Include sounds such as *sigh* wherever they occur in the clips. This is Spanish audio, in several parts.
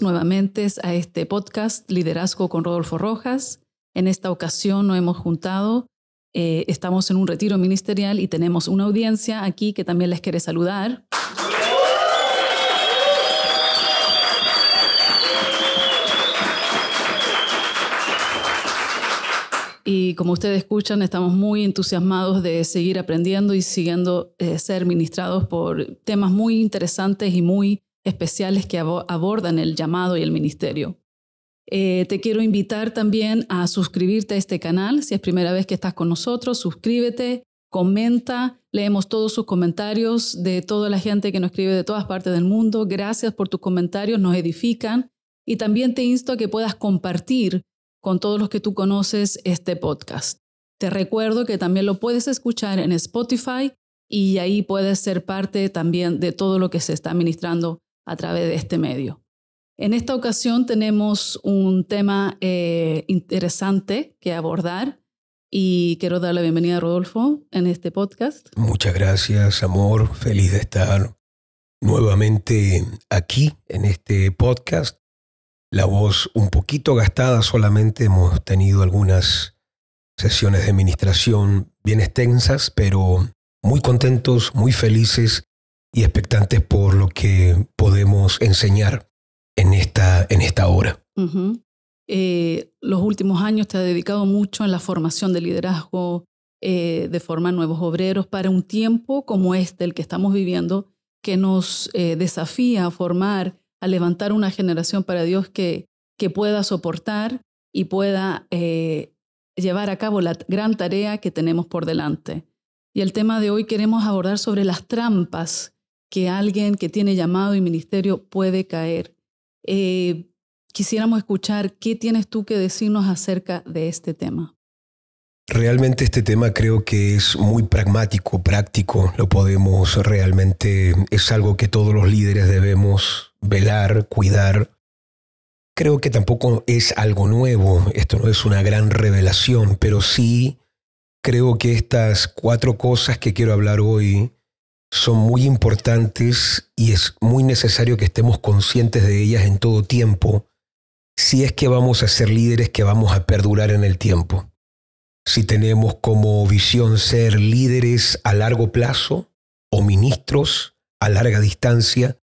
nuevamente a este podcast Liderazgo con Rodolfo Rojas. En esta ocasión nos hemos juntado, eh, estamos en un retiro ministerial y tenemos una audiencia aquí que también les quiere saludar. Y como ustedes escuchan, estamos muy entusiasmados de seguir aprendiendo y siguiendo eh, ser ministrados por temas muy interesantes y muy especiales que abordan el llamado y el ministerio. Eh, te quiero invitar también a suscribirte a este canal. Si es primera vez que estás con nosotros, suscríbete, comenta, leemos todos sus comentarios de toda la gente que nos escribe de todas partes del mundo. Gracias por tus comentarios, nos edifican. Y también te insto a que puedas compartir con todos los que tú conoces este podcast. Te recuerdo que también lo puedes escuchar en Spotify y ahí puedes ser parte también de todo lo que se está ministrando a través de este medio. En esta ocasión tenemos un tema eh, interesante que abordar y quiero dar la bienvenida a Rodolfo en este podcast. Muchas gracias, amor. Feliz de estar nuevamente aquí en este podcast. La voz un poquito gastada, solamente hemos tenido algunas sesiones de administración bien extensas, pero muy contentos, muy felices y expectantes por lo que podemos enseñar en esta, en esta hora. Eh, los últimos años te ha dedicado mucho en la formación de liderazgo, eh, de formar nuevos obreros, para un tiempo como este, el que estamos viviendo, que nos eh, desafía a formar, a levantar una generación para Dios que, que pueda soportar y pueda llevar a cabo la gran tarea que tenemos por delante. Y el tema de hoy queremos abordar sobre las trampas que alguien que tiene llamado y ministerio puede caer. Eh, quisiéramos escuchar qué tienes tú que decirnos acerca de este tema. Realmente este tema creo que es muy pragmático, práctico, lo podemos realmente, es algo que todos los líderes debemos velar, cuidar. Creo que tampoco es algo nuevo, esto no es una gran revelación, pero sí creo que estas cuatro cosas que quiero hablar hoy son muy importantes y es muy necesario que estemos conscientes de ellas en todo tiempo si es que vamos a ser líderes que vamos a perdurar en el tiempo. Si tenemos como visión ser líderes a largo plazo o ministros a larga distancia,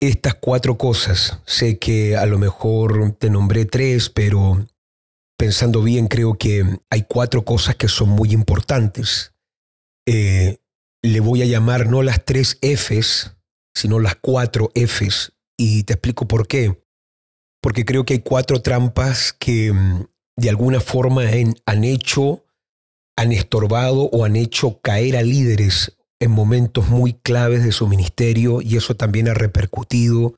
estas cuatro cosas, sé que a lo mejor te nombré tres, pero pensando bien creo que hay cuatro cosas que son muy importantes. Eh, le voy a llamar no las tres Fs, sino las cuatro Fs. Y te explico por qué. Porque creo que hay cuatro trampas que mm, de alguna forma han hecho, han estorbado o han hecho caer a líderes en momentos muy claves de su ministerio y eso también ha repercutido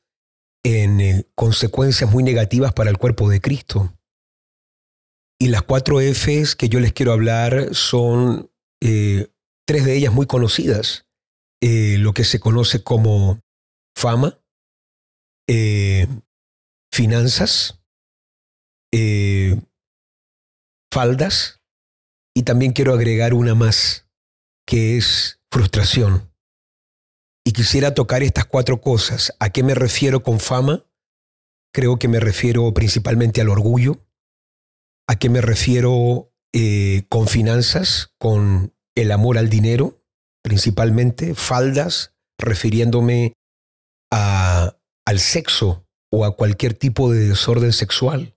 en eh, consecuencias muy negativas para el cuerpo de Cristo. Y las cuatro Fs que yo les quiero hablar son eh, tres de ellas muy conocidas, eh, lo que se conoce como fama, eh, finanzas, eh, faldas, y también quiero agregar una más, que es frustración. Y quisiera tocar estas cuatro cosas. ¿A qué me refiero con fama? Creo que me refiero principalmente al orgullo. ¿A qué me refiero con finanzas? Con el amor al dinero, principalmente, faldas, refiriéndome a, al sexo o a cualquier tipo de desorden sexual.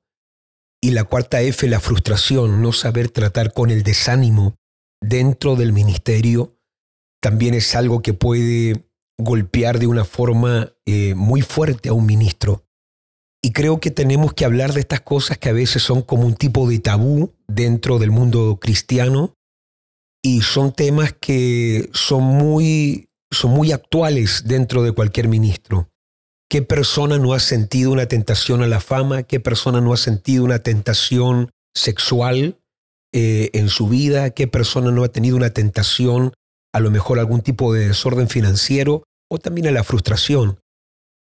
Y la cuarta F, la frustración, no saber tratar con el desánimo dentro del ministerio, también es algo que puede golpear de una forma eh, muy fuerte a un ministro. Y creo que tenemos que hablar de estas cosas que a veces son como un tipo de tabú dentro del mundo cristiano y son temas que son muy, son muy actuales dentro de cualquier ministro. ¿Qué persona no ha sentido una tentación a la fama? ¿Qué persona no ha sentido una tentación sexual eh, en su vida? ¿Qué persona no ha tenido una tentación a lo mejor algún tipo de desorden financiero o también a la frustración?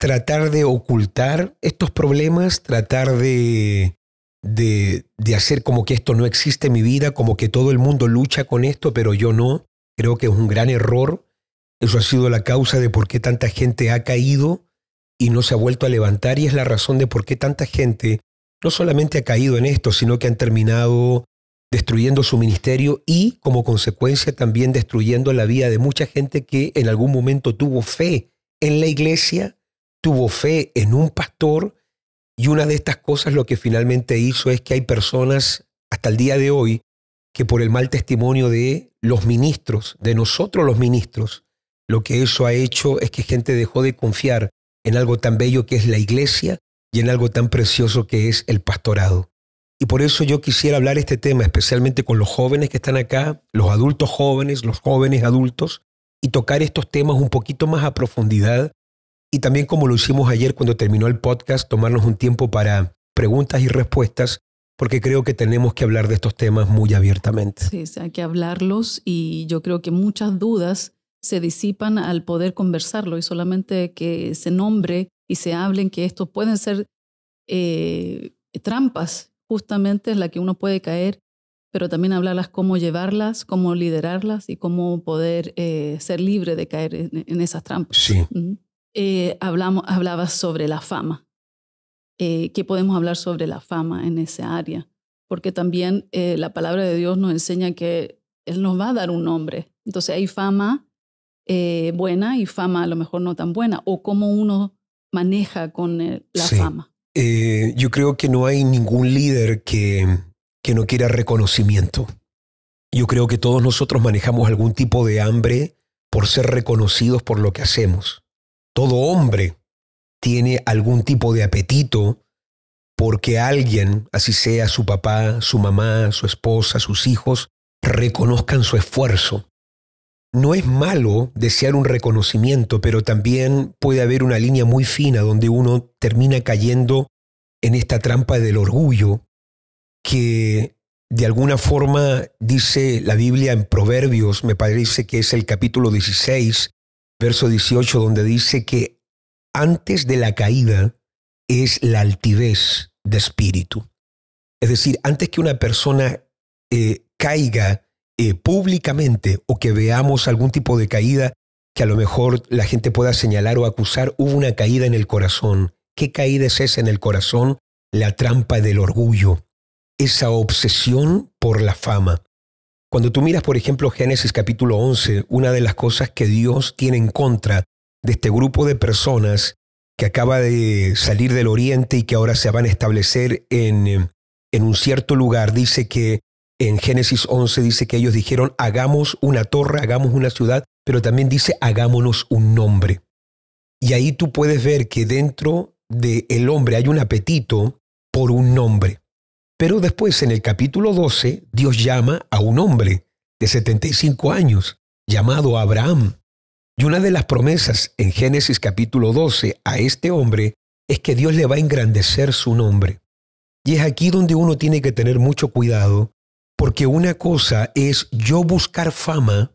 Tratar de ocultar estos problemas, tratar de de, hacer como que esto no existe en mi vida, como que todo el mundo lucha con esto, pero yo no. Creo que es un gran error. Eso ha sido la causa de por qué tanta gente ha caído y no se ha vuelto a levantar y es la razón de por qué tanta gente no solamente ha caído en esto, sino que han terminado destruyendo su ministerio y como consecuencia también destruyendo la vida de mucha gente que en algún momento tuvo fe en la iglesia, tuvo fe en un pastor, y una de estas cosas lo que finalmente hizo es que hay personas hasta el día de hoy que por el mal testimonio de los ministros, de nosotros los ministros, lo que eso ha hecho es que gente dejó de confiar en algo tan bello que es la iglesia y en algo tan precioso que es el pastorado. Y por eso yo quisiera hablar este tema especialmente con los jóvenes que están acá, los adultos jóvenes, los jóvenes adultos, y tocar estos temas un poquito más a profundidad y también como lo hicimos ayer cuando terminó el podcast, tomarnos un tiempo para preguntas y respuestas, porque creo que tenemos que hablar de estos temas muy abiertamente. Sí, hay que hablarlos y yo creo que muchas dudas se disipan al poder conversarlo y solamente que se nombre y se hablen que estos pueden ser eh, trampas, justamente en la que uno puede caer, pero también hablarlas cómo llevarlas, cómo liderarlas y cómo poder eh, ser libre de caer en, esas trampas. Sí eh, hablamos, hablabas sobre la fama. Eh, ¿Qué podemos hablar sobre la fama en esa área? Porque también eh, la palabra de Dios nos enseña que Él nos va a dar un nombre. Entonces hay fama eh, buena y fama a lo mejor no tan buena, o cómo uno maneja con eh, la fama. yo creo que no hay ningún líder que no quiera reconocimiento. Yo creo que todos nosotros manejamos algún tipo de hambre por ser reconocidos por lo que hacemos todo hombre tiene algún tipo de apetito porque alguien, así sea su papá, su mamá, su esposa, sus hijos, reconozcan su esfuerzo. No es malo desear un reconocimiento, pero también puede haber una línea muy fina donde uno termina cayendo en esta trampa del orgullo que de alguna forma dice la Biblia en Proverbios, me parece que es el capítulo 16, verso 18, donde dice que antes de la caída es la altivez de espíritu. Es decir, antes que una persona eh, caiga eh, públicamente o que veamos algún tipo de caída que a lo mejor la gente pueda señalar o acusar, hubo una caída en el corazón. ¿Qué caída es esa en el corazón? La trampa del orgullo, esa obsesión por la fama. Cuando tú miras, por ejemplo, Génesis capítulo 11, una de las cosas que Dios tiene en contra de este grupo de personas que acaba de salir del oriente y que ahora se van a establecer en, un cierto lugar, dice que en Génesis 11 dice que ellos dijeron, hagamos una torre, hagamos una ciudad, pero también dice, hagámonos un nombre. Y ahí tú puedes ver que dentro del hombre hay un apetito por un nombre. Pero después, en el capítulo 12, Dios llama a un hombre de 75 años, llamado Abraham. Y una de las promesas en Génesis capítulo 12 a este hombre es que Dios le va a engrandecer su nombre. Y es aquí donde uno tiene que tener mucho cuidado, porque una cosa es yo buscar fama,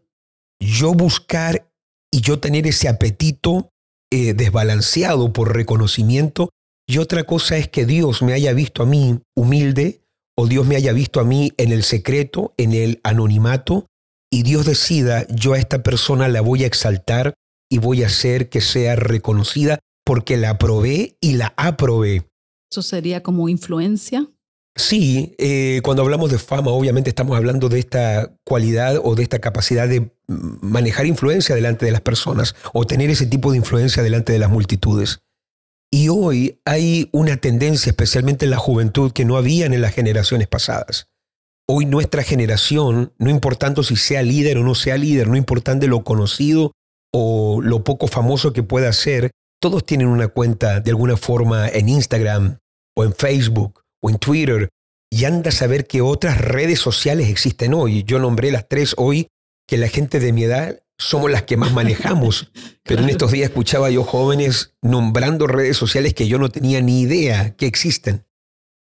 yo buscar y yo tener ese apetito eh, desbalanceado por reconocimiento y otra cosa es que Dios me haya visto a mí humilde o Dios me haya visto a mí en el secreto, en el anonimato, y Dios decida, yo a esta persona la voy a exaltar y voy a hacer que sea reconocida porque la aprobé y la aprobé. ¿Eso sería como influencia? Sí, eh, cuando hablamos de fama, obviamente estamos hablando de esta cualidad o de esta capacidad de manejar influencia delante de las personas o tener ese tipo de influencia delante de las multitudes. Y hoy hay una tendencia, especialmente en la juventud, que no había en las generaciones pasadas. Hoy nuestra generación, no importando si sea líder o no sea líder, no importando lo conocido o lo poco famoso que pueda ser, todos tienen una cuenta de alguna forma en Instagram o en Facebook o en Twitter y anda a saber que otras redes sociales existen hoy. Yo nombré las tres hoy que la gente de mi edad somos las que más manejamos. *laughs* Pero en estos días escuchaba yo jóvenes nombrando redes sociales que yo no tenía ni idea que existen.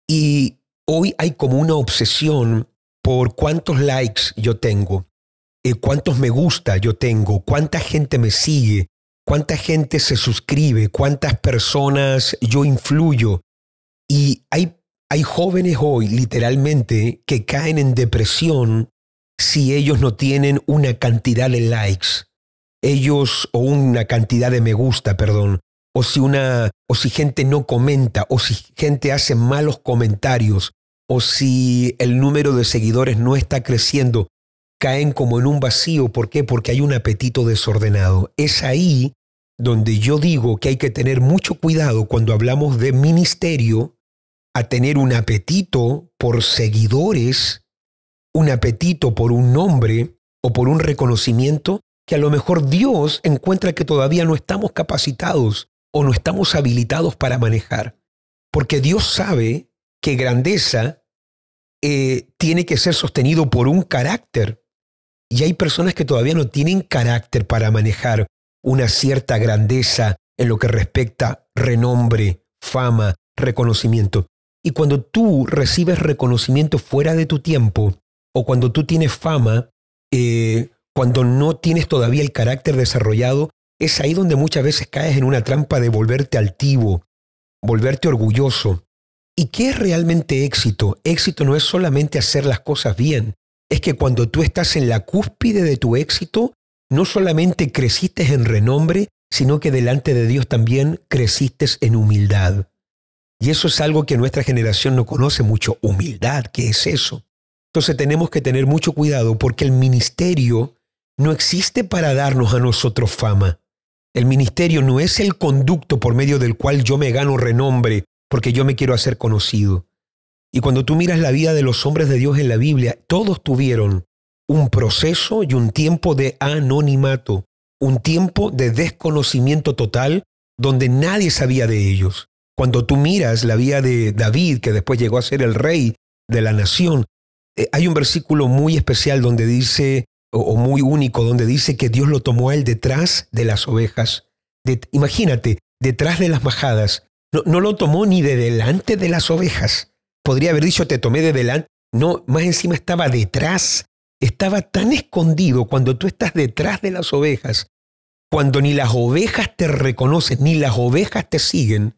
Y hoy hay como una obsesión por cuántos likes yo tengo, eh, cuántos me gusta yo tengo, cuánta gente me sigue, cuánta gente se suscribe, cuántas personas yo influyo. Y hay jóvenes hoy, literalmente, que caen en depresión si ellos no tienen una cantidad de likes, ellos o una cantidad de me gusta, perdón, o si una o si gente no comenta o si gente hace malos comentarios o si el número de seguidores no está creciendo, caen como en un vacío, ¿por qué? Porque hay un apetito desordenado. Es ahí donde yo digo que hay que tener mucho cuidado cuando hablamos de ministerio a tener un apetito por seguidores un apetito por un nombre o por un reconocimiento que a lo mejor Dios encuentra que todavía no estamos capacitados o no estamos habilitados para manejar. Porque Dios sabe que grandeza eh, tiene que ser sostenido por un carácter. Y hay personas que todavía no tienen carácter para manejar una cierta grandeza en lo que respecta renombre, fama, reconocimiento. Y cuando tú recibes reconocimiento fuera de tu tiempo, o cuando tú tienes fama, eh, cuando no tienes todavía el carácter desarrollado, es ahí donde muchas veces caes en una trampa de volverte altivo, volverte orgulloso. ¿Y qué es realmente éxito? Éxito no es solamente hacer las cosas bien, es que cuando tú estás en la cúspide de tu éxito, no solamente creciste en renombre, sino que delante de Dios también creciste en humildad. Y eso es algo que nuestra generación no conoce mucho, humildad, ¿qué es eso? Entonces tenemos que tener mucho cuidado porque el ministerio no existe para darnos a nosotros fama. El ministerio no es el conducto por medio del cual yo me gano renombre porque yo me quiero hacer conocido. Y cuando tú miras la vida de los hombres de Dios en la Biblia, todos tuvieron un proceso y un tiempo de anonimato, un tiempo de desconocimiento total donde nadie sabía de ellos. Cuando tú miras la vida de David, que después llegó a ser el rey de la nación, eh, hay un versículo muy especial donde dice, o, muy único, donde dice que Dios lo tomó a él detrás de las ovejas. imagínate, detrás de las majadas. No, no lo tomó ni de delante de las ovejas. Podría haber dicho, te tomé de delante. No, más encima estaba detrás. Estaba tan escondido cuando tú estás detrás de las ovejas, cuando ni las ovejas te reconocen, ni las ovejas te siguen,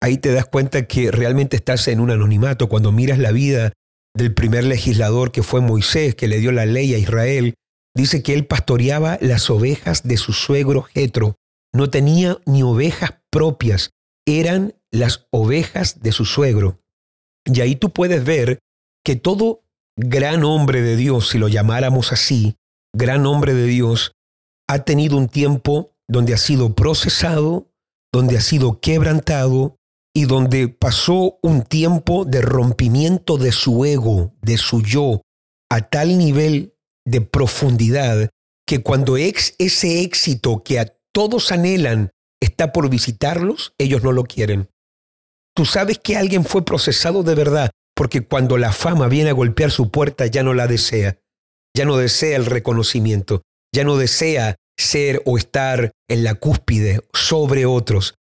ahí te das cuenta que realmente estás en un anonimato. Cuando miras la vida del primer legislador que fue Moisés, que le dio la ley a Israel, dice que él pastoreaba las ovejas de su suegro Jetro. No tenía ni ovejas propias, eran las ovejas de su suegro. Y ahí tú puedes ver que todo gran hombre de Dios, si lo llamáramos así, gran hombre de Dios, ha tenido un tiempo donde ha sido procesado, donde ha sido quebrantado, y donde pasó un tiempo de rompimiento de su ego, de su yo, a tal nivel de profundidad que cuando ese éxito que a todos anhelan está por visitarlos, ellos no lo quieren. Tú sabes que alguien fue procesado de verdad porque cuando la fama viene a golpear su puerta ya no la desea, ya no desea el reconocimiento, ya no desea ser o estar en la cúspide sobre otros.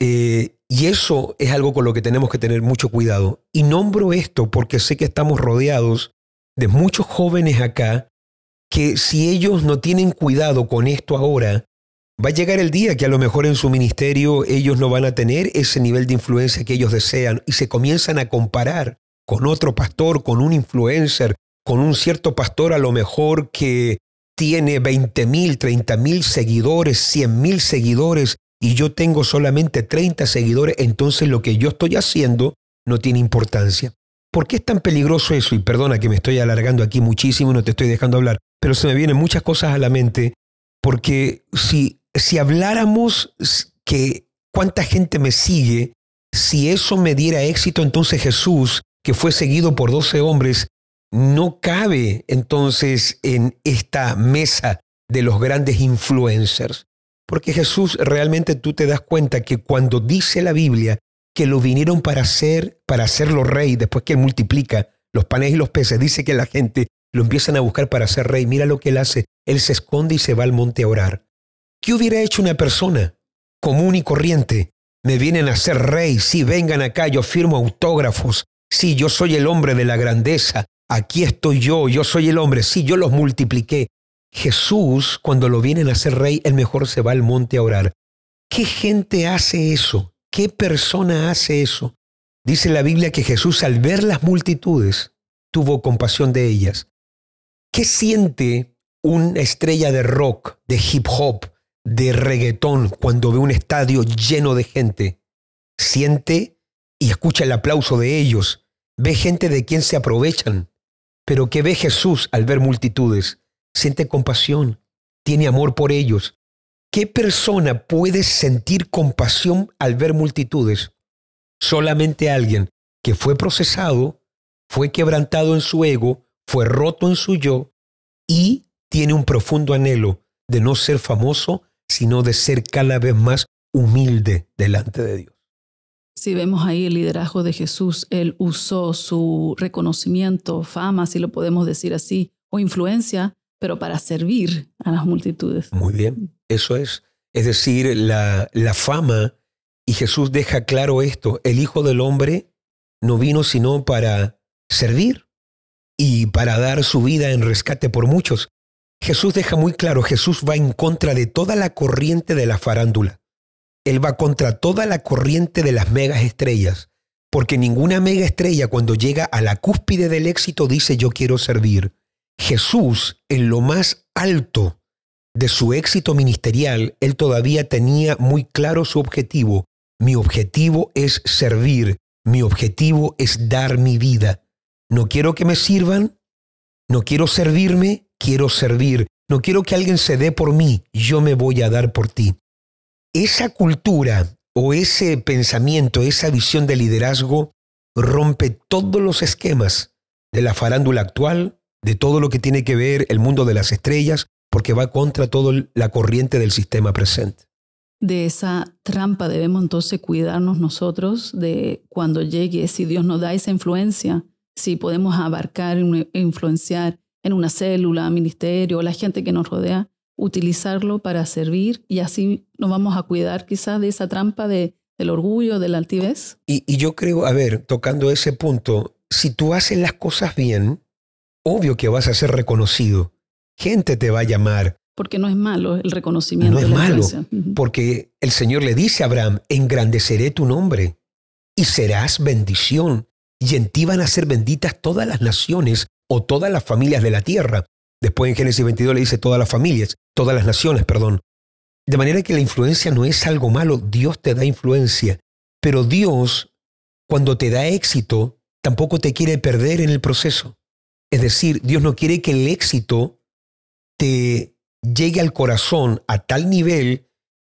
Eh, y eso es algo con lo que tenemos que tener mucho cuidado. Y nombro esto porque sé que estamos rodeados de muchos jóvenes acá que si ellos no tienen cuidado con esto ahora, va a llegar el día que a lo mejor en su ministerio ellos no van a tener ese nivel de influencia que ellos desean y se comienzan a comparar con otro pastor, con un influencer, con un cierto pastor a lo mejor que tiene 20 mil, 30 mil seguidores, 100 mil seguidores y yo tengo solamente 30 seguidores, entonces lo que yo estoy haciendo no tiene importancia. ¿Por qué es tan peligroso eso? Y perdona que me estoy alargando aquí muchísimo y no te estoy dejando hablar, pero se me vienen muchas cosas a la mente, porque si, si habláramos que cuánta gente me sigue, si eso me diera éxito, entonces Jesús, que fue seguido por 12 hombres, no cabe entonces en esta mesa de los grandes influencers. Porque Jesús realmente tú te das cuenta que cuando dice la Biblia que lo vinieron para hacer, para hacerlo rey, después que multiplica los panes y los peces, dice que la gente lo empiezan a buscar para ser rey. Mira lo que él hace. Él se esconde y se va al monte a orar. ¿Qué hubiera hecho una persona común y corriente? Me vienen a ser rey, si sí, vengan acá, yo firmo autógrafos. Sí, yo soy el hombre de la grandeza. Aquí estoy yo, yo soy el hombre. Sí, yo los multipliqué. Jesús, cuando lo vienen a ser rey, el mejor se va al monte a orar. ¿Qué gente hace eso? ¿Qué persona hace eso? Dice la Biblia que Jesús al ver las multitudes tuvo compasión de ellas. ¿Qué siente una estrella de rock, de hip hop, de reggaetón cuando ve un estadio lleno de gente? Siente y escucha el aplauso de ellos. Ve gente de quien se aprovechan. Pero ¿qué ve Jesús al ver multitudes? siente compasión, tiene amor por ellos. ¿Qué persona puede sentir compasión al ver multitudes? Solamente alguien que fue procesado, fue quebrantado en su ego, fue roto en su yo y tiene un profundo anhelo de no ser famoso, sino de ser cada vez más humilde delante de Dios. Si vemos ahí el liderazgo de Jesús, él usó su reconocimiento, fama, si lo podemos decir así, o influencia pero para servir a las multitudes. Muy bien, eso es. Es decir, la, la fama, y Jesús deja claro esto, el Hijo del Hombre no vino sino para servir y para dar su vida en rescate por muchos. Jesús deja muy claro, Jesús va en contra de toda la corriente de la farándula. Él va contra toda la corriente de las megas estrellas, porque ninguna mega estrella cuando llega a la cúspide del éxito dice yo quiero servir. Jesús, en lo más alto de su éxito ministerial, él todavía tenía muy claro su objetivo. Mi objetivo es servir, mi objetivo es dar mi vida. No quiero que me sirvan, no quiero servirme, quiero servir. No quiero que alguien se dé por mí, yo me voy a dar por ti. Esa cultura o ese pensamiento, esa visión de liderazgo rompe todos los esquemas de la farándula actual, de todo lo que tiene que ver el mundo de las estrellas, porque va contra toda la corriente del sistema presente. De esa trampa debemos entonces cuidarnos nosotros de cuando llegue, si Dios nos da esa influencia, si podemos abarcar, e influenciar en una célula, ministerio, la gente que nos rodea, utilizarlo para servir y así nos vamos a cuidar quizás de esa trampa de, del orgullo, de la altivez. Y, y yo creo, a ver, tocando ese punto, si tú haces las cosas bien, obvio que vas a ser reconocido. Gente te va a llamar. Porque no es malo el reconocimiento. No es malo, porque el Señor le dice a Abraham, engrandeceré tu nombre y serás bendición, y en ti van a ser benditas todas las naciones o todas las familias de la tierra. Después en Génesis 22 le dice todas las familias, todas las naciones, perdón. De manera que la influencia no es algo malo, Dios te da influencia, pero Dios, cuando te da éxito, tampoco te quiere perder en el proceso. Es decir, Dios no quiere que el éxito te llegue al corazón a tal nivel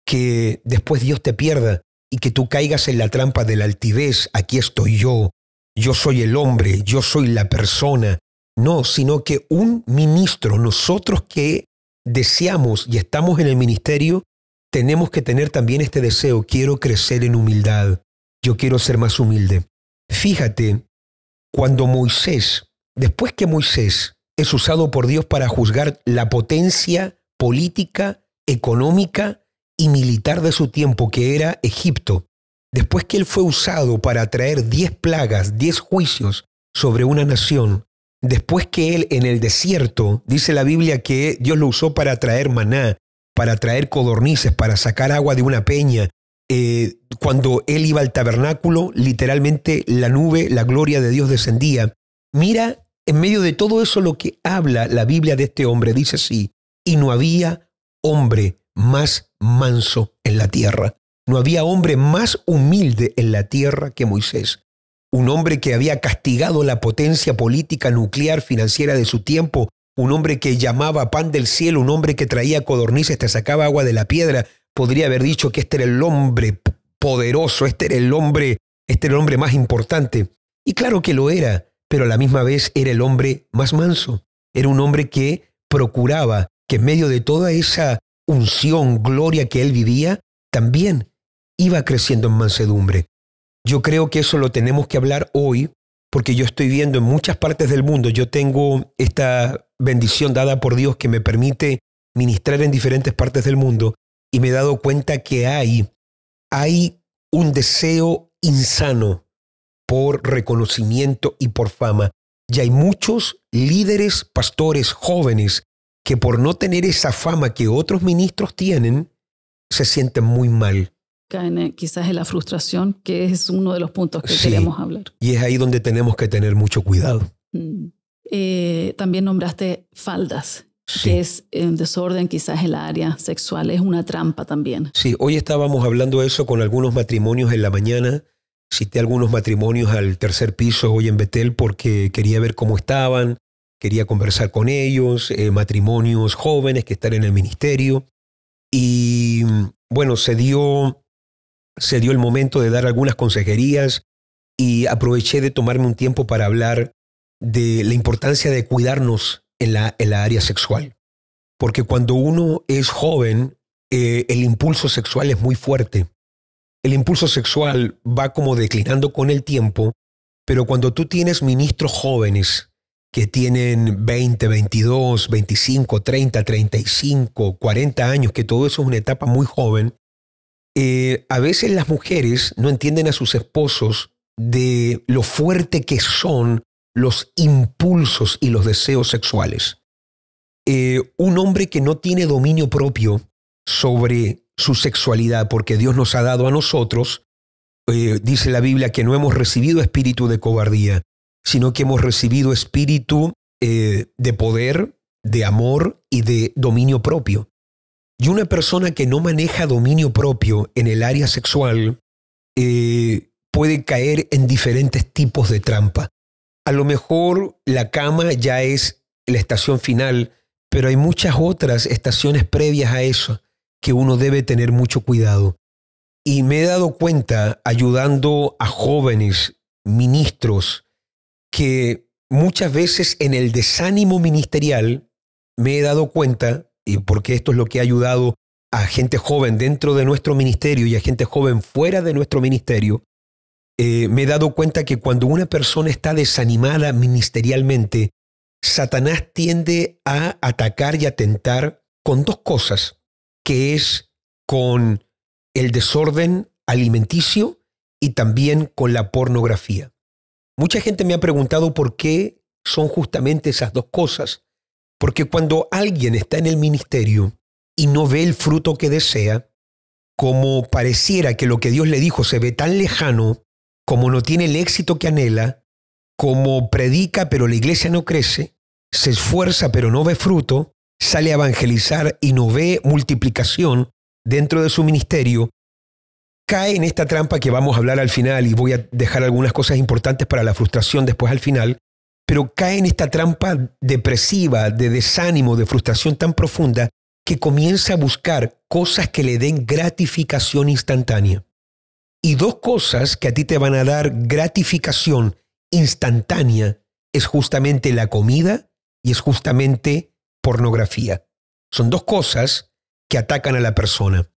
que después Dios te pierda y que tú caigas en la trampa de la altivez. Aquí estoy yo, yo soy el hombre, yo soy la persona. No, sino que un ministro, nosotros que deseamos y estamos en el ministerio, tenemos que tener también este deseo. Quiero crecer en humildad. Yo quiero ser más humilde. Fíjate, cuando Moisés Después que Moisés es usado por Dios para juzgar la potencia política, económica y militar de su tiempo, que era Egipto, después que él fue usado para traer diez plagas, diez juicios sobre una nación, después que él en el desierto, dice la Biblia que Dios lo usó para traer maná, para traer codornices, para sacar agua de una peña, eh, cuando él iba al tabernáculo, literalmente la nube, la gloria de Dios descendía. Mira en medio de todo eso lo que habla la Biblia de este hombre dice así, y no había hombre más manso en la tierra, no había hombre más humilde en la tierra que Moisés, un hombre que había castigado la potencia política, nuclear, financiera de su tiempo, un hombre que llamaba pan del cielo, un hombre que traía codornices, te sacaba agua de la piedra, podría haber dicho que este era el hombre poderoso, este era el hombre, este era el hombre más importante. Y claro que lo era, pero a la misma vez era el hombre más manso. Era un hombre que procuraba que en medio de toda esa unción, gloria que él vivía, también iba creciendo en mansedumbre. Yo creo que eso lo tenemos que hablar hoy porque yo estoy viendo en muchas partes del mundo, yo tengo esta bendición dada por Dios que me permite ministrar en diferentes partes del mundo y me he dado cuenta que hay, hay un deseo insano por reconocimiento y por fama. Y hay muchos líderes, pastores jóvenes que por no tener esa fama que otros ministros tienen, se sienten muy mal. Caen eh, quizás en la frustración, que es uno de los puntos que queremos hablar. Y es ahí donde tenemos que tener mucho cuidado. Mm. Eh, también nombraste faldas, que es un desorden quizás en la área sexual, es una trampa también. Sí, hoy estábamos hablando eso con algunos matrimonios en la mañana visité algunos matrimonios al tercer piso hoy en Betel porque quería ver cómo estaban, quería conversar con ellos, eh, matrimonios jóvenes que están en el ministerio. Y bueno, se dio, se dio el momento de dar algunas consejerías y aproveché de tomarme un tiempo para hablar de la importancia de cuidarnos en la, área sexual. Porque cuando uno es joven, eh, el impulso sexual es muy fuerte el impulso sexual va como declinando con el tiempo, pero cuando tú tienes ministros jóvenes que tienen 20, 22, 25, 30, 35, 40 años, que todo eso es una etapa muy joven, eh, a veces las mujeres no entienden a sus esposos de lo fuerte que son los impulsos y los deseos sexuales. Eh, un hombre que no tiene dominio propio sobre su sexualidad, porque Dios nos ha dado a nosotros, eh, dice la Biblia, que no hemos recibido espíritu de cobardía, sino que hemos recibido espíritu eh, de poder, de amor y de dominio propio. Y una persona que no maneja dominio propio en el área sexual eh, puede caer en diferentes tipos de trampa. A lo mejor la cama ya es la estación final, pero hay muchas otras estaciones previas a eso que uno debe tener mucho cuidado. Y me he dado cuenta ayudando a jóvenes ministros que muchas veces en el desánimo ministerial me he dado cuenta, y porque esto es lo que ha ayudado a gente joven dentro de nuestro ministerio y a gente joven fuera de nuestro ministerio, eh, me he dado cuenta que cuando una persona está desanimada ministerialmente, Satanás tiende a atacar y a tentar con dos cosas que es con el desorden alimenticio y también con la pornografía. Mucha gente me ha preguntado por qué son justamente esas dos cosas. Porque cuando alguien está en el ministerio y no ve el fruto que desea, como pareciera que lo que Dios le dijo se ve tan lejano, como no tiene el éxito que anhela, como predica pero la iglesia no crece, se esfuerza pero no ve fruto, sale a evangelizar y no ve multiplicación dentro de su ministerio, cae en esta trampa que vamos a hablar al final y voy a dejar algunas cosas importantes para la frustración después al final, pero cae en esta trampa depresiva, de desánimo, de frustración tan profunda que comienza a buscar cosas que le den gratificación instantánea. Y dos cosas que a ti te van a dar gratificación instantánea es justamente la comida y es justamente pornografía. Son dos cosas que atacan a la persona.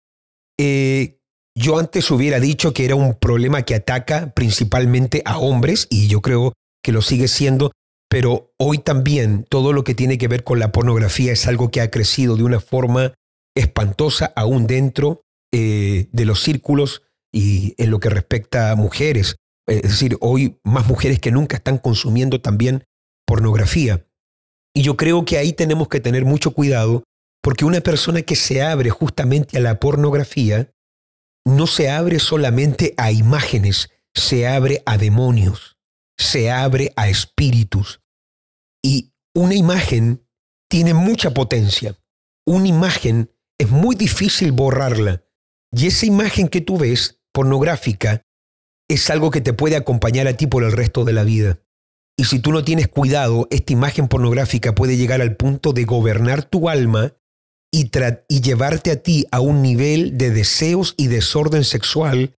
Eh, yo antes hubiera dicho que era un problema que ataca principalmente a hombres y yo creo que lo sigue siendo, pero hoy también todo lo que tiene que ver con la pornografía es algo que ha crecido de una forma espantosa aún dentro eh, de los círculos y en lo que respecta a mujeres. Es decir, hoy más mujeres que nunca están consumiendo también pornografía. Y yo creo que ahí tenemos que tener mucho cuidado porque una persona que se abre justamente a la pornografía no se abre solamente a imágenes, se abre a demonios, se abre a espíritus. Y una imagen tiene mucha potencia. Una imagen es muy difícil borrarla. Y esa imagen que tú ves, pornográfica, es algo que te puede acompañar a ti por el resto de la vida. Y si tú no tienes cuidado, esta imagen pornográfica puede llegar al punto de gobernar tu alma y, llevarte a ti a un nivel de deseos y desorden sexual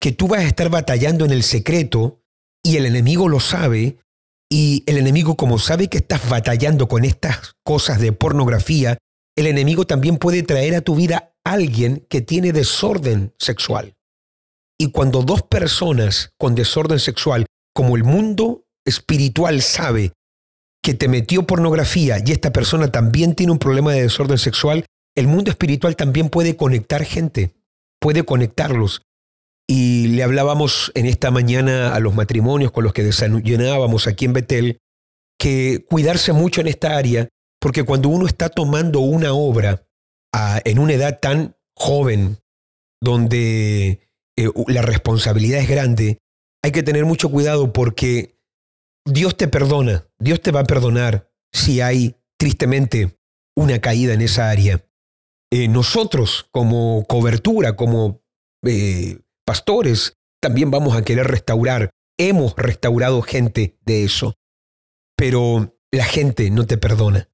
que tú vas a estar batallando en el secreto y el enemigo lo sabe. Y el enemigo, como sabe que estás batallando con estas cosas de pornografía, el enemigo también puede traer a tu vida a alguien que tiene desorden sexual. Y cuando dos personas con desorden sexual, como el mundo espiritual sabe que te metió pornografía y esta persona también tiene un problema de desorden sexual, el mundo espiritual también puede conectar gente, puede conectarlos. Y le hablábamos en esta mañana a los matrimonios con los que desayunábamos aquí en Betel, que cuidarse mucho en esta área, porque cuando uno está tomando una obra en una edad tan joven, donde eh, la responsabilidad es grande, hay que tener mucho cuidado porque Dios te perdona, Dios te va a perdonar si hay tristemente una caída en esa área. Eh, nosotros como cobertura, como eh, pastores, también vamos a querer restaurar. Hemos restaurado gente de eso, pero la gente no te perdona.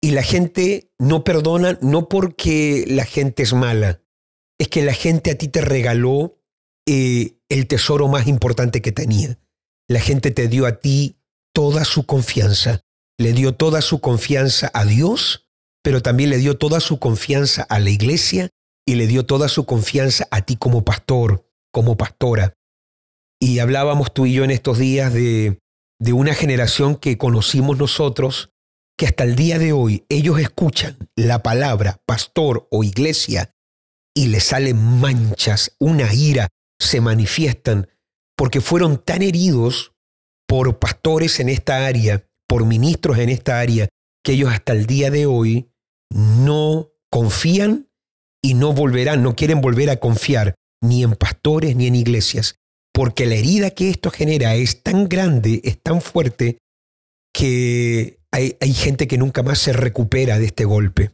Y la gente no perdona no porque la gente es mala, es que la gente a ti te regaló eh, el tesoro más importante que tenía, la gente te dio a ti toda su confianza. Le dio toda su confianza a Dios, pero también le dio toda su confianza a la iglesia y le dio toda su confianza a ti como pastor, como pastora. Y hablábamos tú y yo en estos días de, de una generación que conocimos nosotros, que hasta el día de hoy ellos escuchan la palabra pastor o iglesia y le salen manchas, una ira, se manifiestan porque fueron tan heridos por pastores en esta área, por ministros en esta área, que ellos hasta el día de hoy no confían y no volverán, no quieren volver a confiar ni en pastores ni en iglesias, porque la herida que esto genera es tan grande, es tan fuerte, que hay, hay gente que nunca más se recupera de este golpe.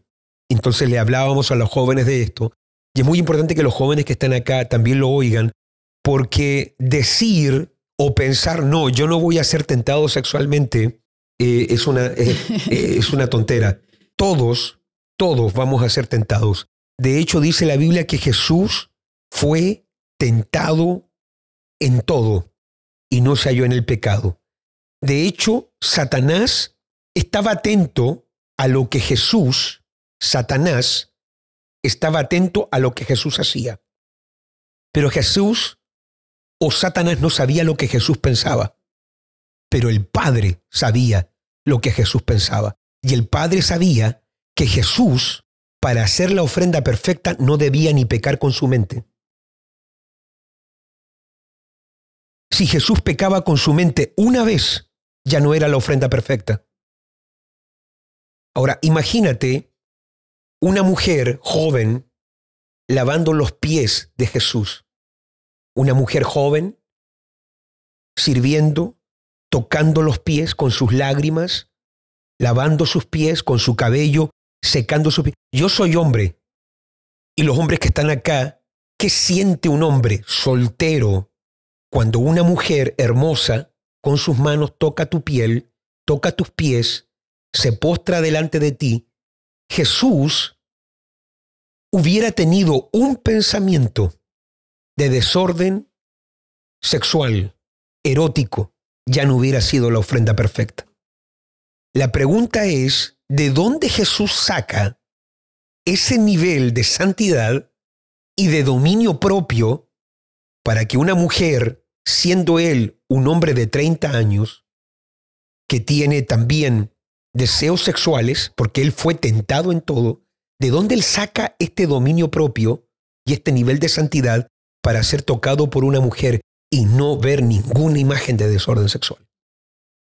Entonces le hablábamos a los jóvenes de esto, y es muy importante que los jóvenes que están acá también lo oigan, porque decir o pensar, no, yo no voy a ser tentado sexualmente, eh, es, una, eh, *laughs* eh, es una tontera. Todos, todos vamos a ser tentados. De hecho, dice la Biblia que Jesús fue tentado en todo y no se halló en el pecado. De hecho, Satanás estaba atento a lo que Jesús, Satanás, estaba atento a lo que Jesús hacía. Pero Jesús o Satanás no sabía lo que Jesús pensaba, pero el Padre sabía lo que Jesús pensaba. Y el Padre sabía que Jesús, para hacer la ofrenda perfecta, no debía ni pecar con su mente. Si Jesús pecaba con su mente una vez, ya no era la ofrenda perfecta. Ahora, imagínate una mujer joven lavando los pies de Jesús una mujer joven, sirviendo, tocando los pies con sus lágrimas, lavando sus pies con su cabello, secando sus pies. Yo soy hombre. Y los hombres que están acá, ¿qué siente un hombre soltero cuando una mujer hermosa con sus manos toca tu piel, toca tus pies, se postra delante de ti? Jesús hubiera tenido un pensamiento de desorden sexual, erótico, ya no hubiera sido la ofrenda perfecta. La pregunta es, ¿de dónde Jesús saca ese nivel de santidad y de dominio propio para que una mujer, siendo él un hombre de 30 años, que tiene también deseos sexuales, porque él fue tentado en todo, ¿de dónde él saca este dominio propio y este nivel de santidad para ser tocado por una mujer y no ver ninguna imagen de desorden sexual.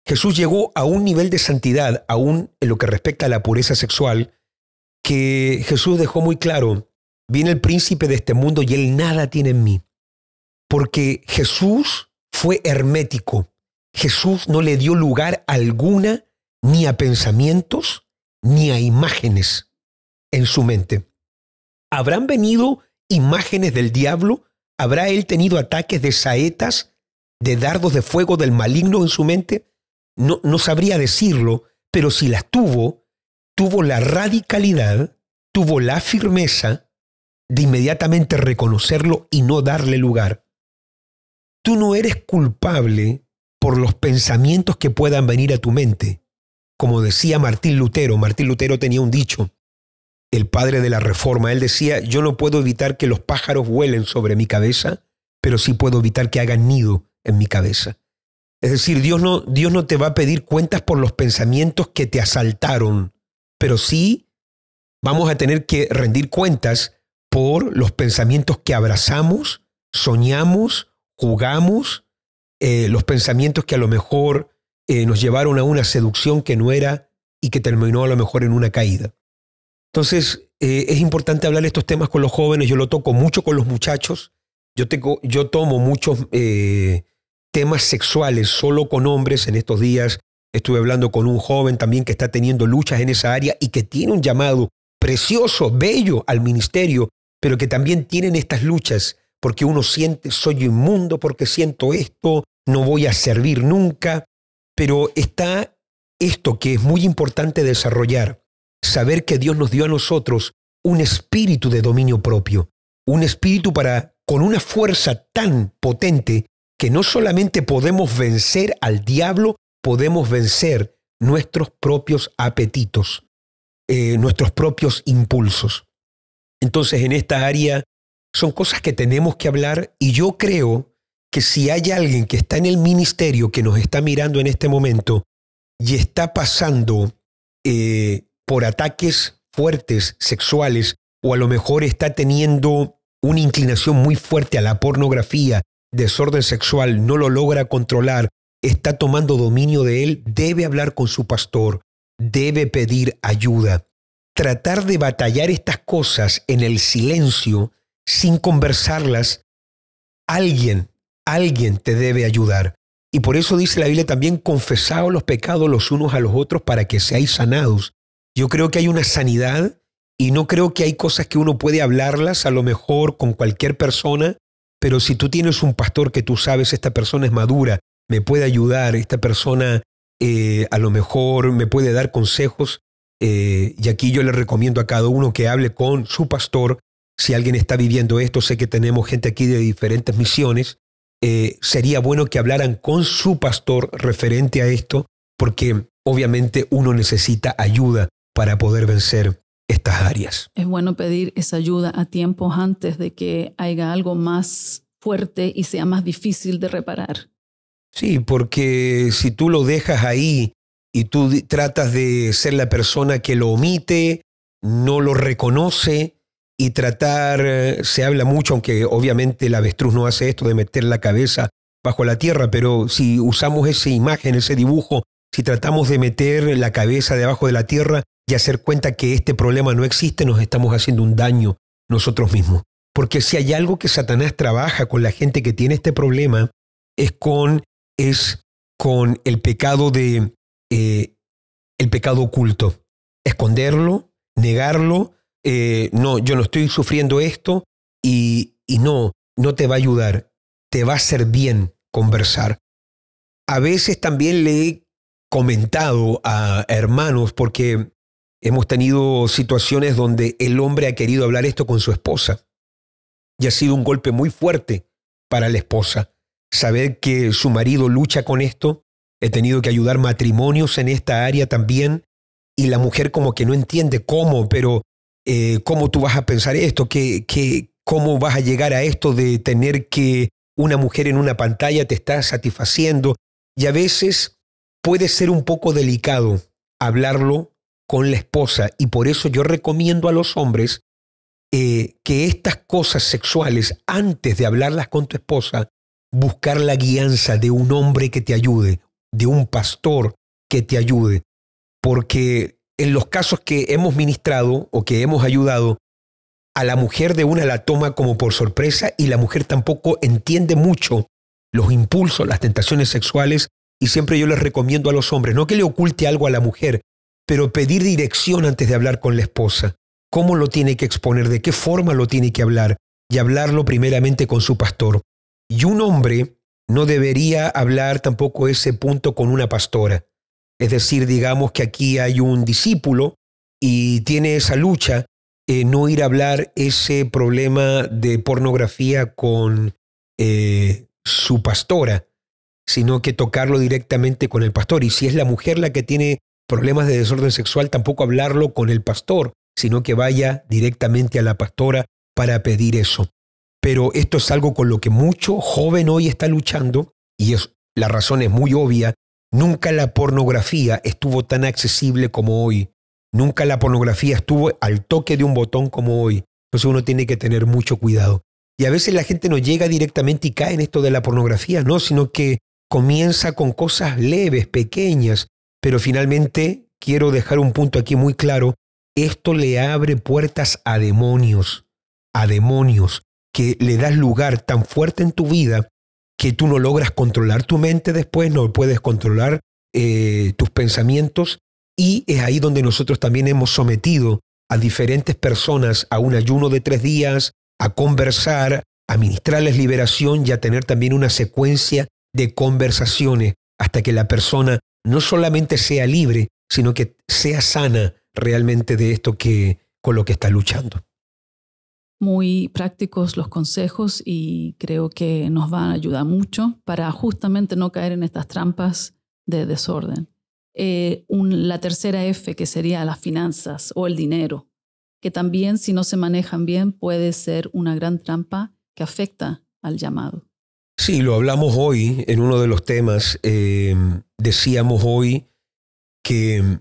Jesús llegó a un nivel de santidad, aún en lo que respecta a la pureza sexual, que Jesús dejó muy claro, viene el príncipe de este mundo y él nada tiene en mí. Porque Jesús fue hermético. Jesús no le dio lugar alguna ni a pensamientos ni a imágenes en su mente. ¿Habrán venido imágenes del diablo ¿Habrá él tenido ataques de saetas, de dardos de fuego del maligno en su mente? No, sabría decirlo, pero si las tuvo, tuvo la radicalidad, tuvo la firmeza de inmediatamente reconocerlo y no darle lugar. Tú no eres culpable por los pensamientos que puedan venir a tu mente. Como decía Martín Lutero, Martín Lutero tenía un dicho, el padre de la reforma. Él decía, yo no puedo evitar que los pájaros vuelen sobre mi cabeza, pero sí puedo evitar que hagan nido en mi cabeza. Es decir, Dios no, Dios no te va a pedir cuentas por los pensamientos que te asaltaron, pero sí vamos a tener que rendir cuentas por los pensamientos que abrazamos, soñamos, jugamos, eh, los pensamientos que a lo mejor eh, nos llevaron a una seducción que no era y que terminó a lo mejor en una caída. Entonces, eh, es importante hablar estos temas con los jóvenes, yo lo toco mucho con los muchachos, yo, tengo, yo tomo muchos eh, temas sexuales solo con hombres en estos días, estuve hablando con un joven también que está teniendo luchas en esa área y que tiene un llamado precioso, bello al ministerio, pero que también tienen estas luchas, porque uno siente, soy inmundo, porque siento esto, no voy a servir nunca, pero está esto que es muy importante desarrollar, saber que Dios nos dio a nosotros un espíritu de dominio propio, un espíritu para con una fuerza tan potente que no solamente podemos vencer al diablo, podemos vencer nuestros propios apetitos, eh, nuestros propios impulsos. Entonces en esta área son cosas que tenemos que hablar y yo creo que si hay alguien que está en el ministerio que nos está mirando en este momento y está pasando eh, por ataques fuertes sexuales o a lo mejor está teniendo una inclinación muy fuerte a la pornografía, desorden sexual, no lo logra controlar, está tomando dominio de él, debe hablar con su pastor, debe pedir ayuda. Tratar de batallar estas cosas en el silencio, sin conversarlas, alguien, alguien te debe ayudar. Y por eso dice la Biblia también, confesaos los pecados los unos a los otros para que seáis sanados. Yo creo que hay una sanidad y no creo que hay cosas que uno puede hablarlas a lo mejor con cualquier persona, pero si tú tienes un pastor que tú sabes, esta persona es madura, me puede ayudar, esta persona eh, a lo mejor me puede dar consejos, eh, y aquí yo le recomiendo a cada uno que hable con su pastor, si alguien está viviendo esto, sé que tenemos gente aquí de diferentes misiones, eh, sería bueno que hablaran con su pastor referente a esto, porque obviamente uno necesita ayuda para poder vencer estas áreas. Es bueno pedir esa ayuda a tiempos antes de que haya algo más fuerte y sea más difícil de reparar. Sí, porque si tú lo dejas ahí y tú tratas de ser la persona que lo omite, no lo reconoce y tratar, eh, se habla mucho, aunque obviamente el avestruz no hace esto de meter la cabeza bajo la tierra, pero si usamos esa imagen, ese dibujo, si tratamos de meter la cabeza debajo de la tierra, y hacer cuenta que este problema no existe, nos estamos haciendo un daño nosotros mismos. Porque si hay algo que Satanás trabaja con la gente que tiene este problema, es con, es con el pecado de eh, el pecado oculto. Esconderlo, negarlo, eh, no, yo no estoy sufriendo esto y, y no, no te va a ayudar. Te va a hacer bien conversar. A veces también le he comentado a hermanos, porque Hemos tenido situaciones donde el hombre ha querido hablar esto con su esposa y ha sido un golpe muy fuerte para la esposa. Saber que su marido lucha con esto, he tenido que ayudar matrimonios en esta área también y la mujer como que no entiende cómo, pero eh, cómo tú vas a pensar esto, cómo vas a llegar a esto de tener que una mujer en una pantalla te está satisfaciendo y a veces puede ser un poco delicado hablarlo con la esposa. Y por eso yo recomiendo a los hombres eh, que estas cosas sexuales, antes de hablarlas con tu esposa, buscar la guianza de un hombre que te ayude, de un pastor que te ayude. Porque en los casos que hemos ministrado o que hemos ayudado, a la mujer de una la toma como por sorpresa y la mujer tampoco entiende mucho los impulsos, las tentaciones sexuales y siempre yo les recomiendo a los hombres, no que le oculte algo a la mujer, pero pedir dirección antes de hablar con la esposa. ¿Cómo lo tiene que exponer? ¿De qué forma lo tiene que hablar? Y hablarlo primeramente con su pastor. Y un hombre no debería hablar tampoco ese punto con una pastora. Es decir, digamos que aquí hay un discípulo y tiene esa lucha, eh, no ir a hablar ese problema de pornografía con eh, su pastora, sino que tocarlo directamente con el pastor. Y si es la mujer la que tiene problemas de desorden sexual, tampoco hablarlo con el pastor, sino que vaya directamente a la pastora para pedir eso. Pero esto es algo con lo que mucho joven hoy está luchando y la razón es muy obvia. Nunca la pornografía estuvo tan accesible como hoy. Nunca la pornografía estuvo al toque de un botón como hoy. Entonces uno tiene que tener mucho cuidado. Y a veces la gente no llega directamente y cae en esto de la pornografía, no, sino que comienza con cosas leves, pequeñas, pero finalmente quiero dejar un punto aquí muy claro. Esto le abre puertas a demonios, a demonios, que le das lugar tan fuerte en tu vida que tú no logras controlar tu mente después, no puedes controlar eh, tus pensamientos y es ahí donde nosotros también hemos sometido a diferentes personas a un ayuno de tres días, a conversar, a ministrarles liberación y a tener también una secuencia de conversaciones hasta que la persona no solamente sea libre, sino que sea sana realmente de esto que con lo que está luchando. Muy prácticos los consejos y creo que nos van a ayudar mucho para justamente no caer en estas trampas de desorden. Eh, la tercera F, que sería las finanzas o el dinero, que también si no se manejan bien puede ser una gran trampa que afecta al llamado. Sí, lo hablamos hoy en uno de los temas. Eh, decíamos hoy que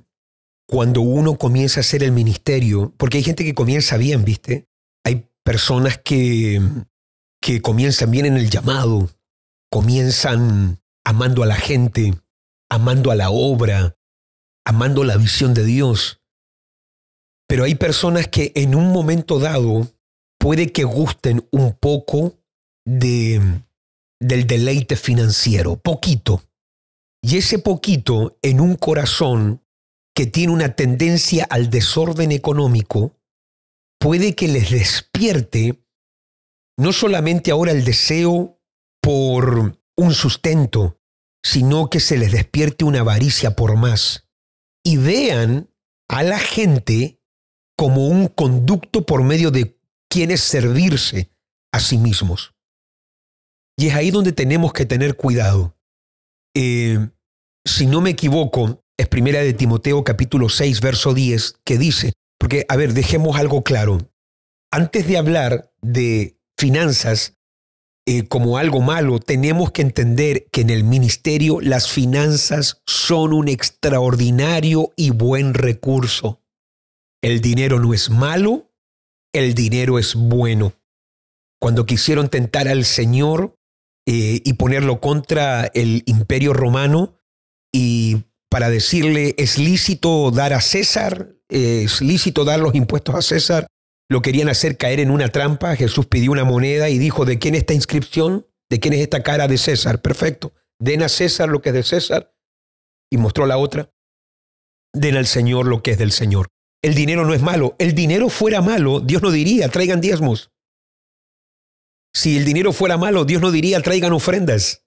cuando uno comienza a hacer el ministerio, porque hay gente que comienza bien, ¿viste? Hay personas que, que comienzan bien en el llamado, comienzan amando a la gente, amando a la obra, amando la visión de Dios. Pero hay personas que en un momento dado puede que gusten un poco de del deleite financiero, poquito. Y ese poquito en un corazón que tiene una tendencia al desorden económico, puede que les despierte no solamente ahora el deseo por un sustento, sino que se les despierte una avaricia por más. Y vean a la gente como un conducto por medio de quienes servirse a sí mismos. Y es ahí donde tenemos que tener cuidado. Eh, si no me equivoco, es primera de Timoteo capítulo 6, verso 10, que dice, porque, a ver, dejemos algo claro. Antes de hablar de finanzas eh, como algo malo, tenemos que entender que en el ministerio las finanzas son un extraordinario y buen recurso. El dinero no es malo, el dinero es bueno. Cuando quisieron tentar al Señor, eh, y ponerlo contra el imperio romano y para decirle es lícito dar a César, es lícito dar los impuestos a César, lo querían hacer caer en una trampa, Jesús pidió una moneda y dijo, ¿de quién es esta inscripción? ¿De quién es esta cara de César? Perfecto, den a César lo que es de César y mostró la otra, den al Señor lo que es del Señor. El dinero no es malo, el dinero fuera malo, Dios no diría, traigan diezmos. Si el dinero fuera malo, Dios no diría traigan ofrendas.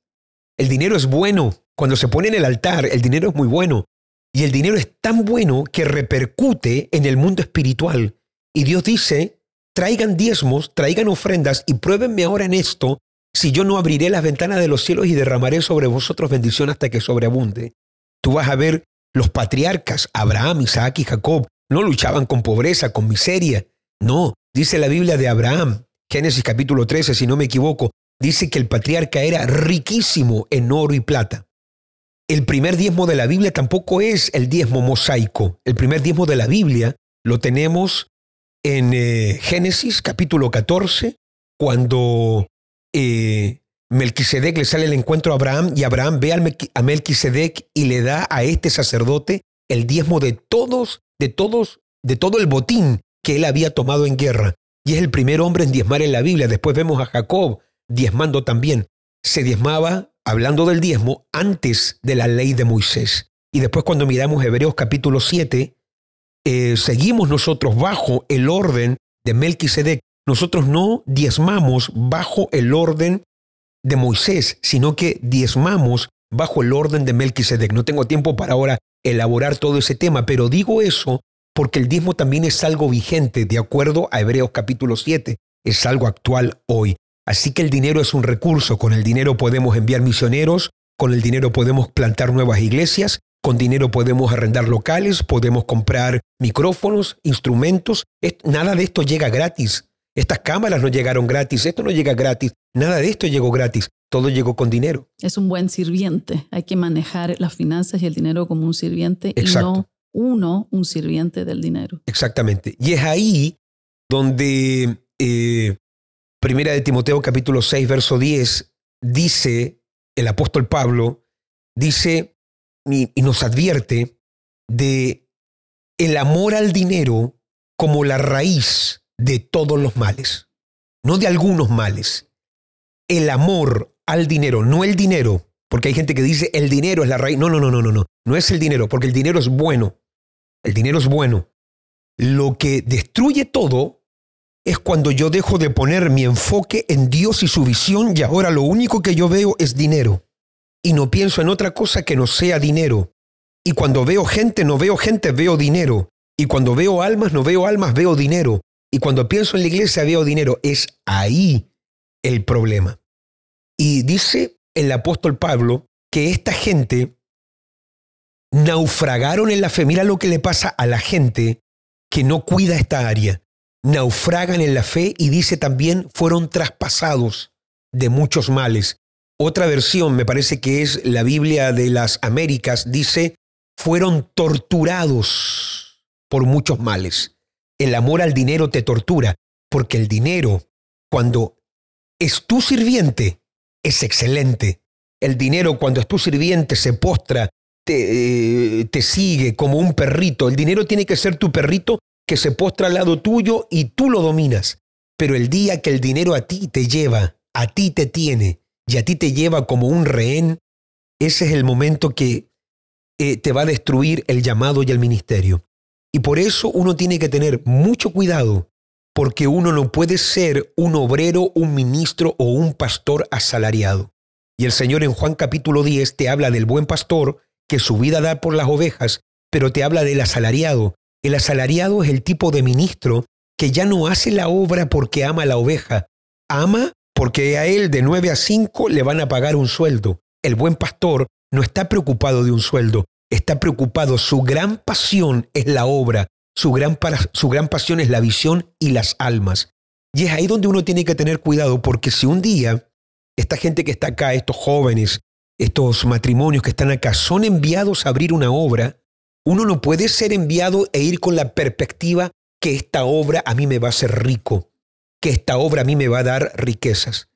El dinero es bueno. Cuando se pone en el altar, el dinero es muy bueno. Y el dinero es tan bueno que repercute en el mundo espiritual. Y Dios dice, traigan diezmos, traigan ofrendas y pruébenme ahora en esto, si yo no abriré las ventanas de los cielos y derramaré sobre vosotros bendición hasta que sobreabunde. Tú vas a ver los patriarcas, Abraham, Isaac y Jacob, no luchaban con pobreza, con miseria. No, dice la Biblia de Abraham, Génesis capítulo 13, si no me equivoco, dice que el patriarca era riquísimo en oro y plata. El primer diezmo de la Biblia tampoco es el diezmo mosaico. El primer diezmo de la Biblia lo tenemos en eh, Génesis capítulo 14, cuando eh, Melquisedec le sale el encuentro a Abraham y Abraham ve a Melquisedec y le da a este sacerdote el diezmo de todos, de todos, de todo el botín que él había tomado en guerra y es el primer hombre en diezmar en la Biblia. Después vemos a Jacob diezmando también. Se diezmaba, hablando del diezmo, antes de la ley de Moisés. Y después cuando miramos Hebreos capítulo 7, eh, seguimos nosotros bajo el orden de Melquisedec. Nosotros no diezmamos bajo el orden de Moisés, sino que diezmamos bajo el orden de Melquisedec. No tengo tiempo para ahora elaborar todo ese tema, pero digo eso porque el diezmo también es algo vigente, de acuerdo a Hebreos capítulo 7, es algo actual hoy. Así que el dinero es un recurso, con el dinero podemos enviar misioneros, con el dinero podemos plantar nuevas iglesias, con dinero podemos arrendar locales, podemos comprar micrófonos, instrumentos. Nada de esto llega gratis. Estas cámaras no llegaron gratis, esto no llega gratis, nada de esto llegó gratis, todo llegó con dinero. Es un buen sirviente, hay que manejar las finanzas y el dinero como un sirviente y no uno un sirviente del dinero. Exactamente. Y es ahí donde eh, Primera de Timoteo capítulo 6, verso 10, dice el apóstol Pablo, dice y, nos advierte de el amor al dinero como la raíz de todos los males, no de algunos males. El amor al dinero, no el dinero, porque hay gente que dice el dinero es la raíz. no, no, no, no, no. No es el dinero, porque el dinero es bueno. El dinero es bueno. Lo que destruye todo es cuando yo dejo de poner mi enfoque en Dios y su visión y ahora lo único que yo veo es dinero. Y no pienso en otra cosa que no sea dinero. Y cuando veo gente, no veo gente, veo dinero. Y cuando veo almas, no veo almas, veo dinero. Y cuando pienso en la iglesia, veo dinero. Es ahí el problema. Y dice el apóstol Pablo que esta gente naufragaron en la fe. Mira lo que le pasa a la gente que no cuida esta área. Naufragan en la fe y dice también fueron traspasados de muchos males. Otra versión, me parece que es la Biblia de las Américas, dice, fueron torturados por muchos males. El amor al dinero te tortura, porque el dinero, cuando es tu sirviente, es excelente. El dinero, cuando es tu sirviente, se postra te, eh, te sigue como un perrito. El dinero tiene que ser tu perrito que se postra al lado tuyo y tú lo dominas. Pero el día que el dinero a ti te lleva, a ti te tiene y a ti te lleva como un rehén, ese es el momento que eh, te va a destruir el llamado y el ministerio. Y por eso uno tiene que tener mucho cuidado, porque uno no puede ser un obrero, un ministro o un pastor asalariado. Y el Señor en Juan capítulo 10 te habla del buen pastor que su vida da por las ovejas, pero te habla del asalariado. El asalariado es el tipo de ministro que ya no hace la obra porque ama a la oveja, ama porque a él de 9 a 5 le van a pagar un sueldo. El buen pastor no está preocupado de un sueldo, está preocupado, su gran pasión es la obra, su gran, su gran pasión es la visión y las almas. Y es ahí donde uno tiene que tener cuidado porque si un día esta gente que está acá, estos jóvenes, estos matrimonios que están acá, son enviados a abrir una obra, uno no puede ser enviado e ir con la perspectiva que esta obra a mí me va a hacer rico, que esta obra a mí me va a dar riquezas.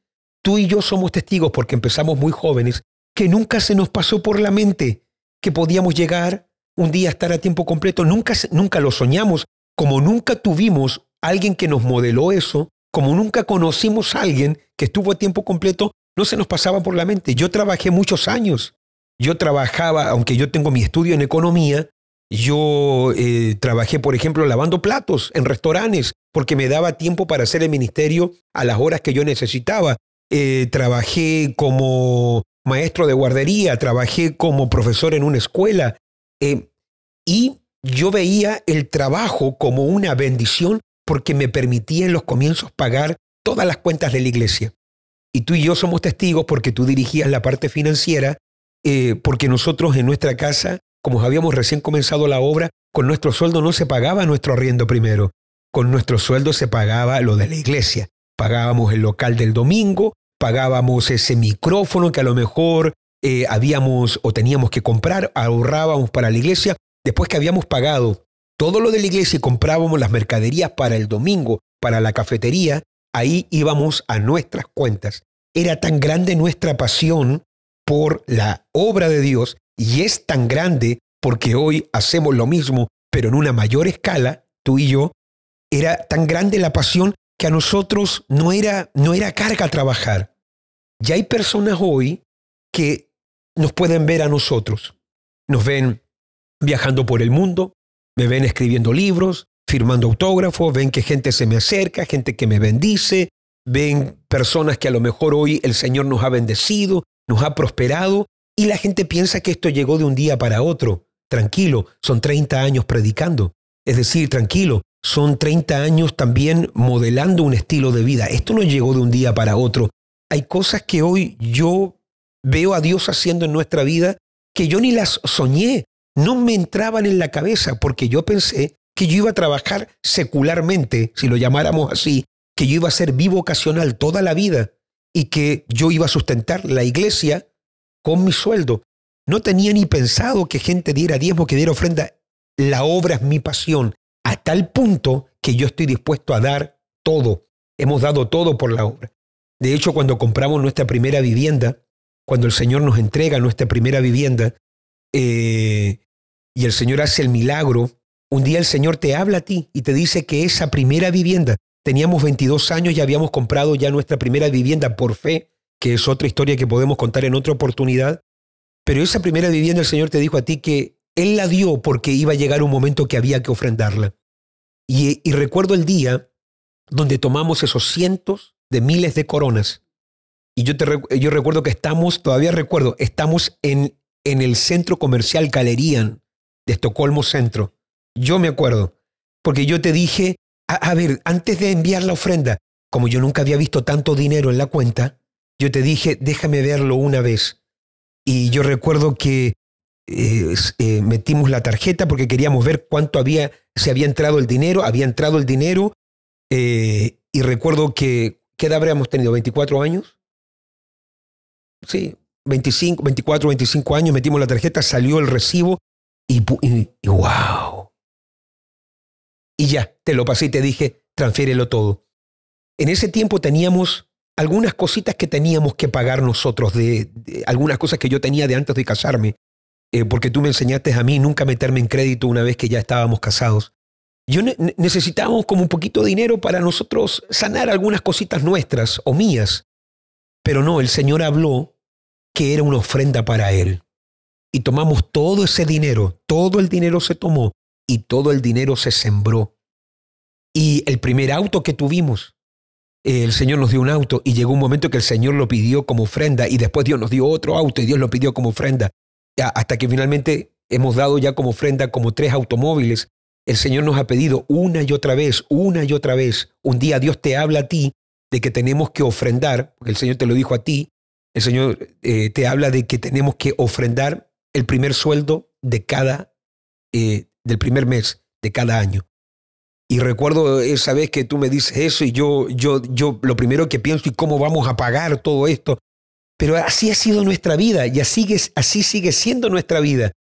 Tú y yo somos testigos porque empezamos muy jóvenes, que nunca se nos pasó por la mente que podíamos llegar un día a estar a tiempo completo, nunca, nunca lo soñamos, como nunca tuvimos alguien que nos modeló eso, como nunca conocimos a alguien que estuvo a tiempo completo, no se nos pasaba por la mente. Yo trabajé muchos años. Yo trabajaba, aunque yo tengo mi estudio en economía, yo eh, trabajé, por ejemplo, lavando platos en restaurantes, porque me daba tiempo para hacer el ministerio a las horas que yo necesitaba. Eh, trabajé como maestro de guardería, trabajé como profesor en una escuela. Eh, y yo veía el trabajo como una bendición porque me permitía en los comienzos pagar todas las cuentas de la iglesia y tú y yo somos testigos porque tú dirigías la parte financiera, eh, porque nosotros en nuestra casa, como habíamos recién comenzado la obra, con nuestro sueldo no se pagaba nuestro arriendo primero, con nuestro sueldo se pagaba lo de la iglesia. Pagábamos el local del domingo, pagábamos ese micrófono que a lo mejor eh, habíamos o teníamos que comprar, ahorrábamos para la iglesia, después que habíamos pagado todo lo de la iglesia y comprábamos las mercaderías para el domingo, para la cafetería, ahí íbamos a nuestras cuentas. Era tan grande nuestra pasión por la obra de Dios y es tan grande porque hoy hacemos lo mismo, pero en una mayor escala, tú y yo, era tan grande la pasión que a nosotros no era, no era carga trabajar. Ya hay personas hoy que nos pueden ver a nosotros. Nos ven viajando por el mundo, me ven escribiendo libros, firmando autógrafos, ven que gente se me acerca, gente que me bendice, ven personas que a lo mejor hoy el Señor nos ha bendecido, nos ha prosperado, y la gente piensa que esto llegó de un día para otro. Tranquilo, son 30 años predicando. Es decir, tranquilo, son 30 años también modelando un estilo de vida. Esto no llegó de un día para otro. Hay cosas que hoy yo veo a Dios haciendo en nuestra vida que yo ni las soñé, no me entraban en la cabeza porque yo pensé que yo iba a trabajar secularmente, si lo llamáramos así, que yo iba a ser ocasional toda la vida y que yo iba a sustentar la iglesia con mi sueldo. No tenía ni pensado que gente diera diezmo, que diera ofrenda. La obra es mi pasión, a tal punto que yo estoy dispuesto a dar todo. Hemos dado todo por la obra. De hecho, cuando compramos nuestra primera vivienda, cuando el Señor nos entrega nuestra primera vivienda, eh, y el Señor hace el milagro un día el Señor te habla a ti y te dice que esa primera vivienda, teníamos 22 años y habíamos comprado ya nuestra primera vivienda por fe, que es otra historia que podemos contar en otra oportunidad, pero esa primera vivienda el Señor te dijo a ti que Él la dio porque iba a llegar un momento que había que ofrendarla. Y, recuerdo el día donde tomamos esos cientos de miles de coronas. Y yo, recuerdo que estamos, todavía recuerdo, estamos en, en el centro comercial Galerían de Estocolmo Centro. Yo me acuerdo, porque yo te dije, a, ver, antes de enviar la ofrenda, como yo nunca había visto tanto dinero en la cuenta, yo te dije, déjame verlo una vez. Y yo recuerdo que eh, eh, metimos la tarjeta porque queríamos ver cuánto había, se había entrado el dinero, había entrado el dinero. Eh, y recuerdo que, ¿qué edad habríamos tenido? ¿24 años? Sí, 25, 24, 25 años, metimos la tarjeta, salió el recibo y wow y ya, te lo pasé y te dije, transfiérelo todo. En ese tiempo teníamos algunas cositas que teníamos que pagar nosotros, de, algunas cosas que yo tenía de antes de casarme, eh, porque tú me enseñaste a mí nunca meterme en crédito una vez que ya estábamos casados. Yo necesitábamos como un poquito de dinero para nosotros sanar algunas cositas nuestras o mías. Pero no, el Señor habló que era una ofrenda para Él. Y tomamos todo ese dinero, todo el dinero se tomó y todo el dinero se sembró. Y el primer auto que tuvimos, el Señor nos dio un auto y llegó un momento que el Señor lo pidió como ofrenda y después Dios nos dio otro auto y Dios lo pidió como ofrenda. Hasta que finalmente hemos dado ya como ofrenda como tres automóviles. El Señor nos ha pedido una y otra vez, una y otra vez. Un día Dios te habla a ti de que tenemos que ofrendar, porque el Señor te lo dijo a ti, el Señor eh, te habla de que tenemos que ofrendar el primer sueldo de cada eh, del primer mes de cada año. Y recuerdo esa vez que tú me dices eso y yo, yo, yo lo primero que pienso y cómo vamos a pagar todo esto. Pero así ha sido nuestra vida y así, así sigue siendo nuestra vida.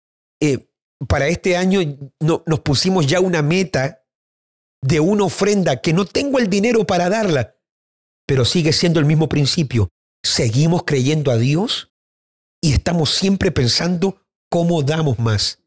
Eh, para este año nos pusimos ya una meta de una ofrenda que no tengo el dinero para darla, pero sigue siendo el mismo principio. Seguimos creyendo a Dios y estamos siempre pensando cómo damos más.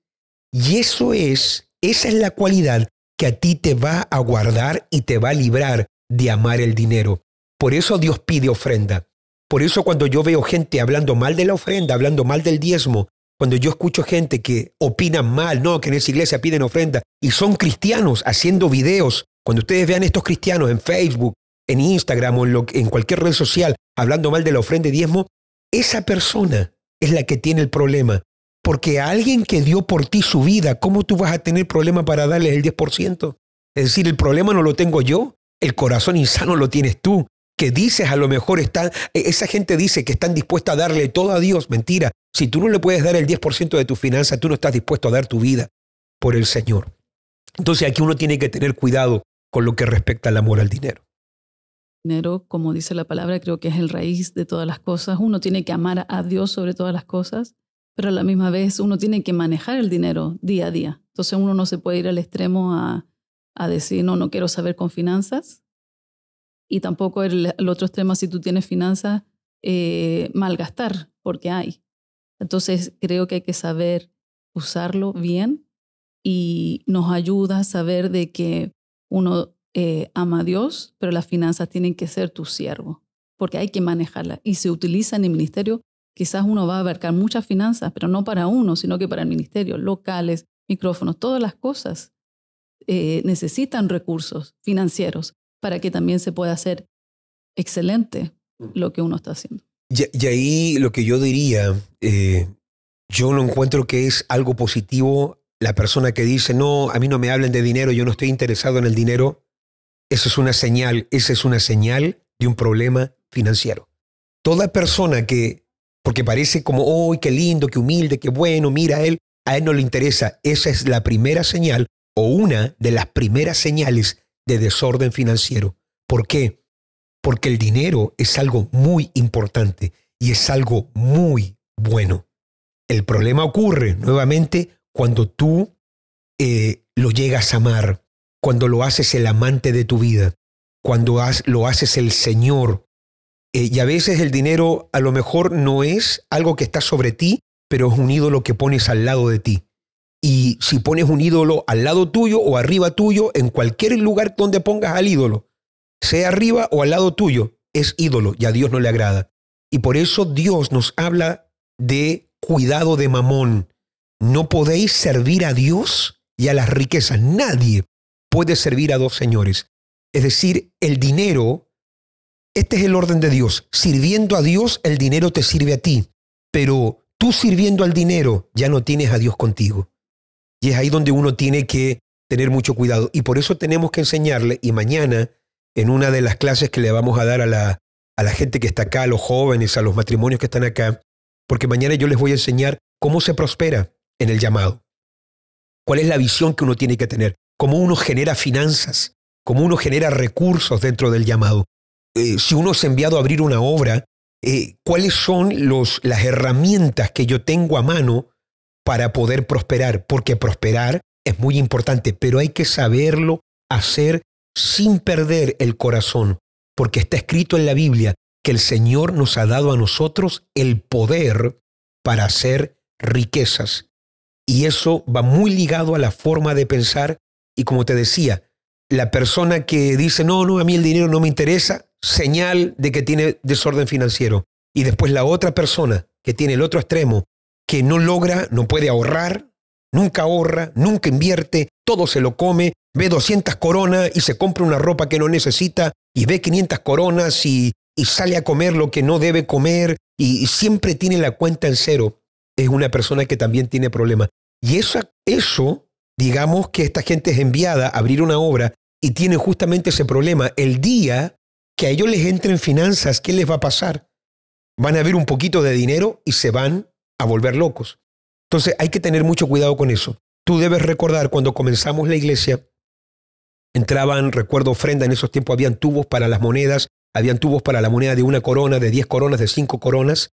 Y eso es, esa es la cualidad que a ti te va a guardar y te va a librar de amar el dinero. Por eso Dios pide ofrenda. Por eso cuando yo veo gente hablando mal de la ofrenda, hablando mal del diezmo, cuando yo escucho gente que opina mal, no, que en esa iglesia piden ofrenda, y son cristianos haciendo videos, cuando ustedes vean estos cristianos en Facebook, en Instagram o en, en cualquier red social hablando mal de la ofrenda y diezmo, esa persona es la que tiene el problema, porque a alguien que dio por ti su vida, ¿cómo tú vas a tener problema para darle el 10%? Es decir, el problema no lo tengo yo, el corazón insano lo tienes tú, que dices a lo mejor está, e-, esa gente dice que están dispuestas a darle todo a Dios, mentira. Si tú no le puedes dar el 10% de tu finanza, tú no estás dispuesto a dar tu vida por el Señor. Entonces aquí uno tiene que tener cuidado con lo que respecta al amor al dinero. Dinero, como dice la palabra, creo que es el raíz de todas las cosas. Uno tiene que amar a Dios sobre todas las cosas pero a la misma vez uno tiene que manejar el dinero día a día. Entonces uno no se puede ir al extremo a, decir, no, no quiero saber con finanzas. Y tampoco el, otro extremo, si tú tienes finanzas, eh, malgastar, porque hay. Entonces creo que hay que saber usarlo bien y nos ayuda a saber de que uno eh, ama a Dios, pero las finanzas tienen que ser tu siervo, porque hay que manejarlas. Y se utiliza en el ministerio Quizás uno va a abarcar muchas finanzas, pero no para uno, sino que para el ministerio, locales, micrófonos, todas las cosas eh, necesitan recursos financieros para que también se pueda hacer excelente mm. lo que uno está haciendo. Y, ahí lo que yo diría, eh, yo no encuentro que es algo positivo la persona que dice, no, a mí no me hablen de dinero, yo no estoy interesado en el dinero. Eso es una señal, esa es una señal de un problema financiero. Toda persona que porque parece como, ¡ay, qué lindo, qué humilde, qué bueno! Mira, a él, a él no le interesa. Esa es la primera señal o una de las primeras señales de desorden financiero. ¿Por qué? Porque el dinero es algo muy importante y es algo muy bueno. El problema ocurre nuevamente cuando tú eh, lo llegas a amar, cuando lo haces el amante de tu vida, cuando lo haces el Señor eh, y a veces el dinero a lo mejor no es algo que está sobre ti, pero es un ídolo que pones al lado de ti. Y si pones un ídolo al lado tuyo o arriba tuyo, en cualquier lugar donde pongas al ídolo, sea arriba o al lado tuyo, es ídolo y a Dios no le agrada. Y por eso Dios nos habla de cuidado de mamón. No podéis servir a Dios y a las riquezas. Nadie puede servir a dos señores. Es decir, el dinero este es el orden de Dios. Sirviendo a Dios, el dinero te sirve a ti. Pero tú sirviendo al dinero, ya no tienes a Dios contigo. Y es ahí donde uno tiene que tener mucho cuidado. Y por eso tenemos que enseñarle, y mañana, en una de las clases que le vamos a dar a la, gente que está acá, a los jóvenes, a los matrimonios que están acá, porque mañana yo les voy a enseñar cómo se prospera en el llamado. ¿Cuál es la visión que uno tiene que tener? ¿Cómo uno genera finanzas? ¿Cómo uno genera recursos dentro del llamado? Eh, si uno es enviado a abrir una obra, eh, cuáles son las herramientas que yo tengo a mano para poder prosperar, porque prosperar es muy importante, pero hay que saberlo hacer sin perder el corazón, porque está escrito en la Biblia que el Señor nos ha dado a nosotros el poder para hacer riquezas. Y eso va muy ligado a la forma de pensar y como te decía, la persona que dice, no, no, a mí el dinero no me interesa, señal de que tiene desorden financiero. Y después la otra persona que tiene el otro extremo, que no logra, no puede ahorrar, nunca ahorra, nunca invierte, todo se lo come, ve 200 coronas y se compra una ropa que no necesita y ve 500 coronas y, sale a comer lo que no debe comer y, siempre tiene la cuenta en cero. Es una persona que también tiene problemas. Y eso, eso, digamos que esta gente es enviada a abrir una obra y tiene justamente ese problema. El día que a ellos les entren finanzas, ¿qué les va a pasar? Van a ver un poquito de dinero y se van a volver locos. Entonces hay que tener mucho cuidado con eso. Tú debes recordar cuando comenzamos la iglesia, entraban, recuerdo, ofrenda, en esos tiempos habían tubos para las monedas, habían tubos para la moneda de una corona, de diez coronas, de cinco coronas,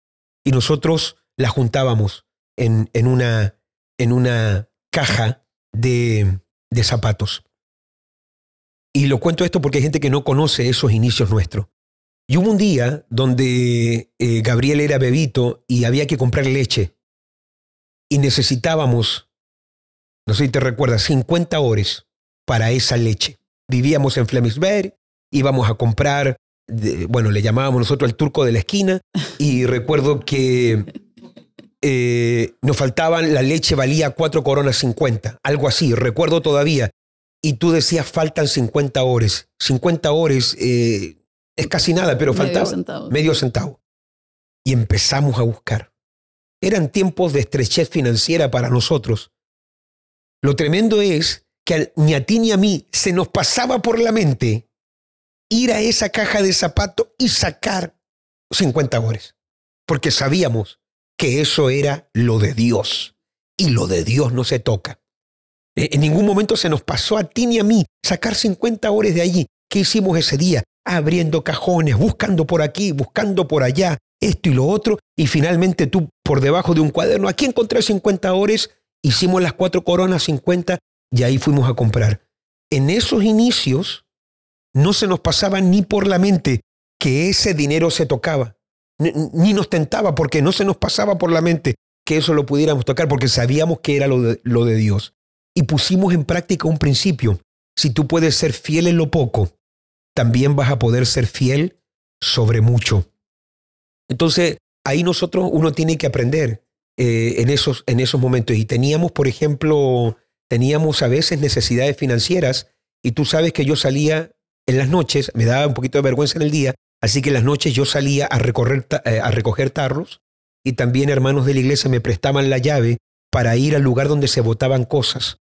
y nosotros las juntábamos en, en, una, en una caja de, de zapatos. Y lo cuento esto porque hay gente que no conoce esos inicios nuestros. Y hubo un día donde eh, Gabriel era bebito y había que comprar leche. Y necesitábamos, no sé si te recuerdas, 50 horas para esa leche. Vivíamos en Flemingsberg, íbamos a comprar, bueno, le llamábamos nosotros al turco de la esquina. Y recuerdo que eh, nos faltaban, la leche valía 4 coronas 50, algo así. Recuerdo todavía y tú decías faltan 50 horas. 50 horas es casi nada, pero faltaba medio centavo. medio centavo. Y empezamos a buscar. Eran tiempos de estrechez financiera para nosotros. Lo tremendo es que ni a ti ni a mí se nos pasaba por la mente ir a esa caja de zapatos y sacar 50 horas, porque sabíamos que eso era lo de Dios y lo de Dios no se toca. Eh, en ningún momento se nos pasó a ti ni a mí sacar 50 horas de allí. ¿Qué hicimos ese día? Abriendo cajones, buscando por aquí, buscando por allá, esto y lo otro. Y finalmente tú, por debajo de un cuaderno, aquí encontré 50 horas, hicimos las cuatro coronas 50 y ahí fuimos a comprar. En esos inicios no se nos pasaba ni por la mente que ese dinero se tocaba. Ni nos tentaba porque no se nos pasaba por la mente que eso lo pudiéramos tocar porque sabíamos que era lo de, lo de Dios y pusimos en práctica un principio. Si tú puedes ser fiel en lo poco, también vas a poder ser fiel sobre mucho. Entonces, ahí nosotros uno tiene que aprender eh, en, esos, en esos momentos. Y teníamos, por ejemplo, teníamos a veces necesidades financieras y tú sabes que yo salía en las noches, me daba un poquito de vergüenza en el día, así que en las noches yo salía a, recorrer, eh, a recoger tarros y también hermanos de la iglesia me prestaban la llave para ir al lugar donde se botaban cosas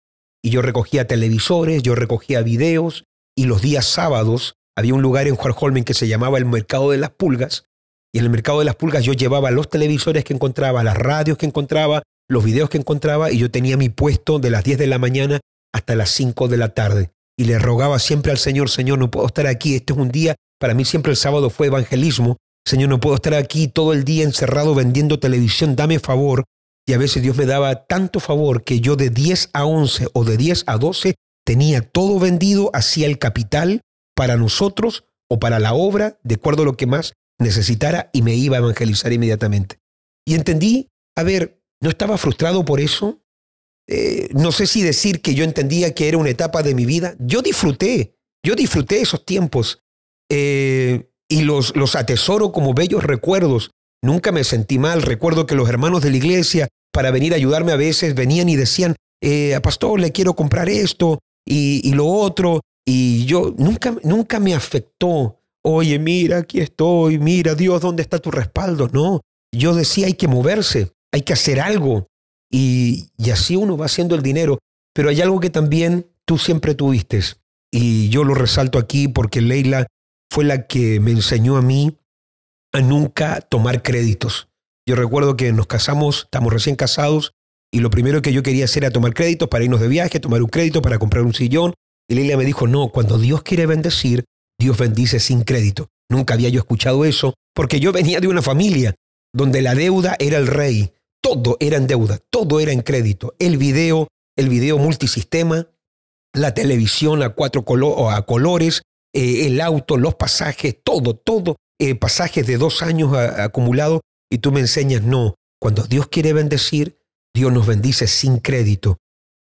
y yo recogía televisores, yo recogía videos y los días sábados había un lugar en Juarholmen que se llamaba el Mercado de las Pulgas y en el Mercado de las Pulgas yo llevaba los televisores que encontraba, las radios que encontraba, los videos que encontraba y yo tenía mi puesto de las 10 de la mañana hasta las 5 de la tarde y le rogaba siempre al Señor, Señor, no puedo estar aquí, este es un día, para mí siempre el sábado fue evangelismo, Señor, no puedo estar aquí todo el día encerrado vendiendo televisión, dame favor y a veces Dios me daba tanto favor que yo de 10 a 11 o de 10 a 12 tenía todo vendido hacia el capital para nosotros o para la obra, de acuerdo a lo que más necesitara, y me iba a evangelizar inmediatamente. Y entendí, a ver, no estaba frustrado por eso. Eh, no sé si decir que yo entendía que era una etapa de mi vida. Yo disfruté, yo disfruté esos tiempos eh, y los, los atesoro como bellos recuerdos. Nunca me sentí mal. Recuerdo que los hermanos de la iglesia para venir a ayudarme a veces venían y decían, a eh, pastor, le quiero comprar esto y, lo otro. Y yo nunca, nunca me afectó, oye, mira, aquí estoy, mira, Dios, ¿dónde está tu respaldo? No, yo decía, hay que moverse, hay que hacer algo. Y, y así uno va haciendo el dinero. Pero hay algo que también tú siempre tuviste. Y yo lo resalto aquí porque Leila fue la que me enseñó a mí a nunca tomar créditos. Yo recuerdo que nos casamos, estamos recién casados, y lo primero que yo quería hacer era tomar créditos para irnos de viaje, tomar un crédito para comprar un sillón. Y Lilia me dijo, no, cuando Dios quiere bendecir, Dios bendice sin crédito. Nunca había yo escuchado eso, porque yo venía de una familia donde la deuda era el rey. Todo era en deuda, todo era en crédito. El video, el video multisistema, la televisión a cuatro a colores, eh, el auto, los pasajes, todo, todo. Eh, pasajes de dos años acumulados y tú me enseñas, no, cuando Dios quiere bendecir, Dios nos bendice sin crédito.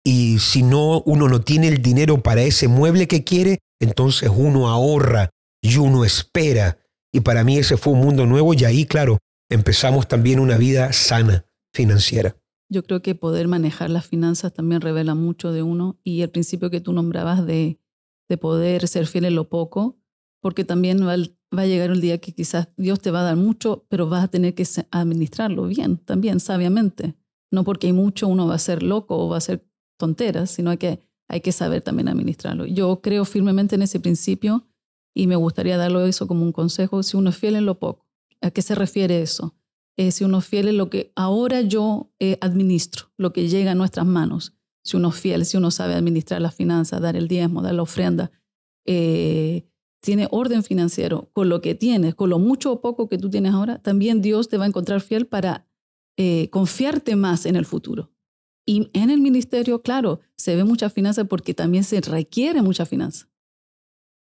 Y si no, uno no tiene el dinero para ese mueble que quiere, entonces uno ahorra y uno espera. Y para mí ese fue un mundo nuevo y ahí, claro, empezamos también una vida sana financiera. Yo creo que poder manejar las finanzas también revela mucho de uno y el principio que tú nombrabas de, de poder ser fiel en lo poco, porque también va el, va a llegar un día que quizás Dios te va a dar mucho, pero vas a tener que administrarlo bien, también sabiamente. No porque hay mucho uno va a ser loco o va a ser tontera, sino que hay que saber también administrarlo. Yo creo firmemente en ese principio y me gustaría darlo eso como un consejo, si uno es fiel en lo poco. ¿A qué se refiere eso? Eh, si uno es fiel en lo que ahora yo eh, administro, lo que llega a nuestras manos. Si uno es fiel, si uno sabe administrar las finanzas, dar el diezmo, dar la ofrenda, eh, tiene orden financiero, con lo que tienes, con lo mucho o poco que tú tienes ahora, también Dios te va a encontrar fiel para eh, confiarte más en el futuro. Y en el ministerio, claro, se ve mucha finanza porque también se requiere mucha finanza.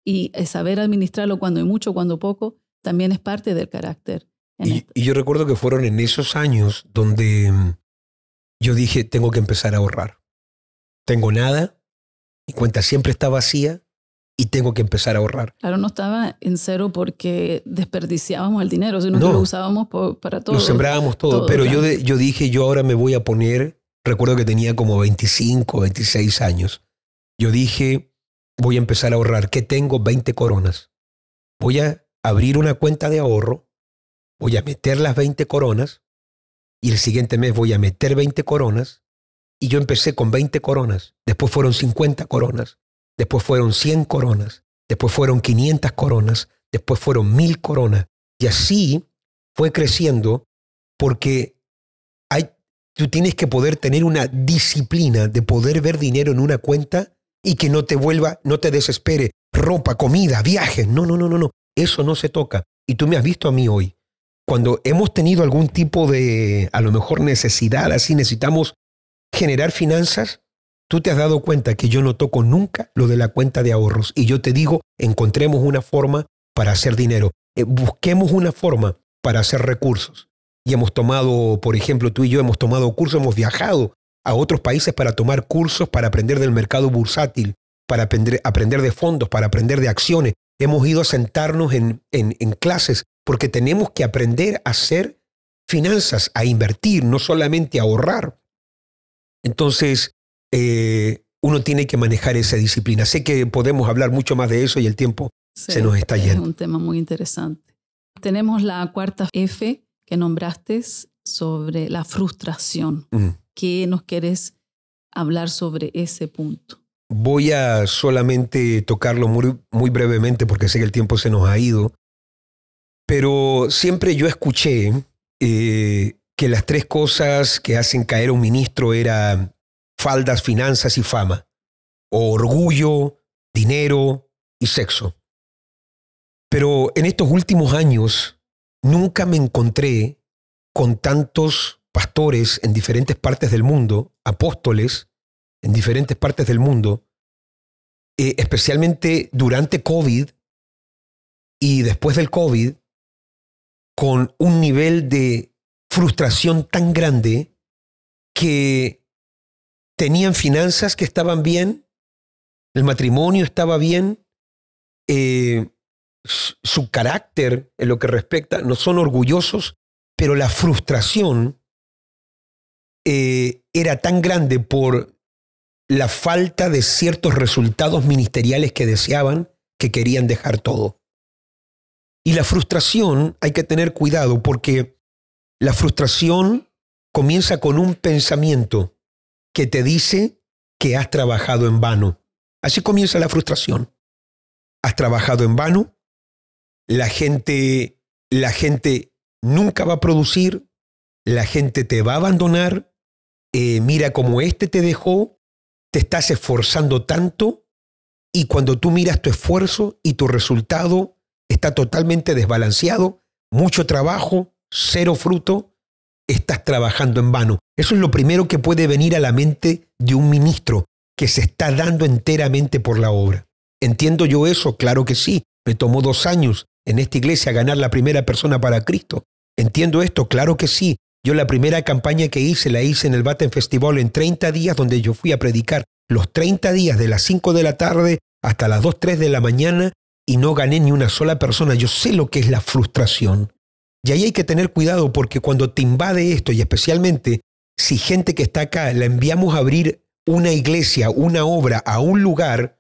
Y eh, saber administrarlo cuando hay mucho, cuando poco, también es parte del carácter. Y, este. y, yo recuerdo que fueron en esos años donde mm, yo dije, tengo que empezar a ahorrar. Tengo nada, mi cuenta siempre está vacía, y tengo que empezar a ahorrar. Claro, no estaba en cero porque desperdiciábamos el dinero, sino que lo usábamos para todo. Lo sembrábamos todo, pero yo, yo dije, yo ahora me voy a poner, recuerdo que tenía como 25, 26 años, yo dije, voy a empezar a ahorrar, que tengo 20 coronas. Voy a abrir una cuenta de ahorro, voy a meter las 20 coronas y el siguiente mes voy a meter 20 coronas. Y yo empecé con 20 coronas, después fueron 50 coronas, después fueron 100 coronas, después fueron 500 coronas, después fueron 1000 coronas. Y así fue creciendo porque hay, tú tienes que poder tener una disciplina de poder ver dinero en una cuenta y que no te vuelva, no te desespere, ropa, comida, viajes. No, no, no, no, no. Eso no se toca. Y tú me has visto a mí hoy. Cuando hemos tenido algún tipo de, a lo mejor necesidad, así necesitamos generar finanzas, Tú te has dado cuenta que yo no toco nunca lo de la cuenta de ahorros y yo te digo, encontremos una forma para hacer dinero, eh, busquemos una forma para hacer recursos. Y hemos tomado, por ejemplo, tú y yo hemos tomado cursos, hemos viajado a otros países para tomar cursos, para aprender del mercado bursátil, para aprender, aprender de fondos, para aprender de acciones. Hemos ido a sentarnos en, en clases porque tenemos que aprender a hacer finanzas, a invertir, no solamente a ahorrar. Entonces, eh, uno tiene que manejar esa disciplina. Sé que podemos hablar mucho más de eso y el tiempo se nos está yendo. Es un tema muy interesante. Tenemos la cuarta F que nombraste sobre la frustración. ¿Qué nos quieres hablar sobre ese punto? Voy a solamente tocarlo muy, brevemente porque sé que el tiempo se nos ha ido, pero siempre yo escuché eh, que las tres cosas que hacen caer a un ministro era faldas, finanzas y fama, orgullo, dinero y sexo. Pero en estos últimos años nunca me encontré con tantos pastores en diferentes partes del mundo, apóstoles en diferentes partes del mundo, eh, especialmente durante COVID y después del COVID, con un nivel de frustración tan grande que tenían finanzas que estaban bien, el matrimonio estaba bien, eh, su carácter en lo que respecta, no son orgullosos, pero la frustración eh, era tan grande por la falta de ciertos resultados ministeriales que deseaban que querían dejar todo. Y la frustración hay que tener cuidado porque la frustración comienza con un pensamiento que te dice que has trabajado en vano. Así comienza la frustración. Has trabajado en vano, la gente, la gente nunca va a producir, la gente te va a abandonar, eh, mira cómo este te dejó, te estás esforzando tanto y cuando tú miras tu esfuerzo y tu resultado está totalmente desbalanceado, mucho trabajo, cero fruto, estás trabajando en vano. Eso es lo primero que puede venir a la mente de un ministro que se está dando enteramente por la obra. ¿Entiendo yo eso? Claro que sí. Me tomó dos años en esta iglesia ganar la primera persona para Cristo. ¿Entiendo esto? Claro que sí. Yo la primera campaña que hice la hice en el Batten Festival en 30 días donde yo fui a predicar los 30 días de las 5 de la tarde hasta las 2, 3 de la mañana y no gané ni una sola persona. Yo sé lo que es la frustración. Y ahí hay que tener cuidado porque cuando te invade esto, y especialmente si gente que está acá la enviamos a abrir una iglesia, una obra a un lugar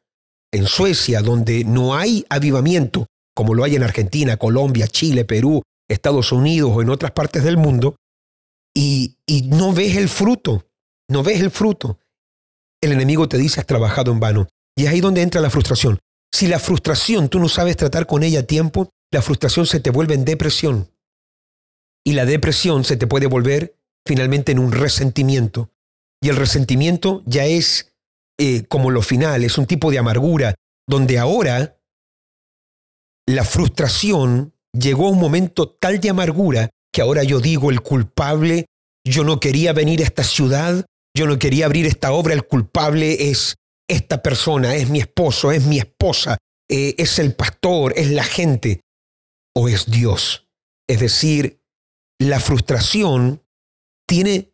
en Suecia donde no hay avivamiento, como lo hay en Argentina, Colombia, Chile, Perú, Estados Unidos o en otras partes del mundo, y, no ves el fruto, no ves el fruto. El enemigo te dice has trabajado en vano. Y es ahí donde entra la frustración. Si la frustración tú no sabes tratar con ella a tiempo, la frustración se te vuelve en depresión. Y la depresión se te puede volver finalmente en un resentimiento. Y el resentimiento ya es eh, como lo final, es un tipo de amargura, donde ahora la frustración llegó a un momento tal de amargura que ahora yo digo el culpable, yo no quería venir a esta ciudad, yo no quería abrir esta obra, el culpable es esta persona, es mi esposo, es mi esposa, eh, es el pastor, es la gente, o es Dios. Es decir, la frustración tiene,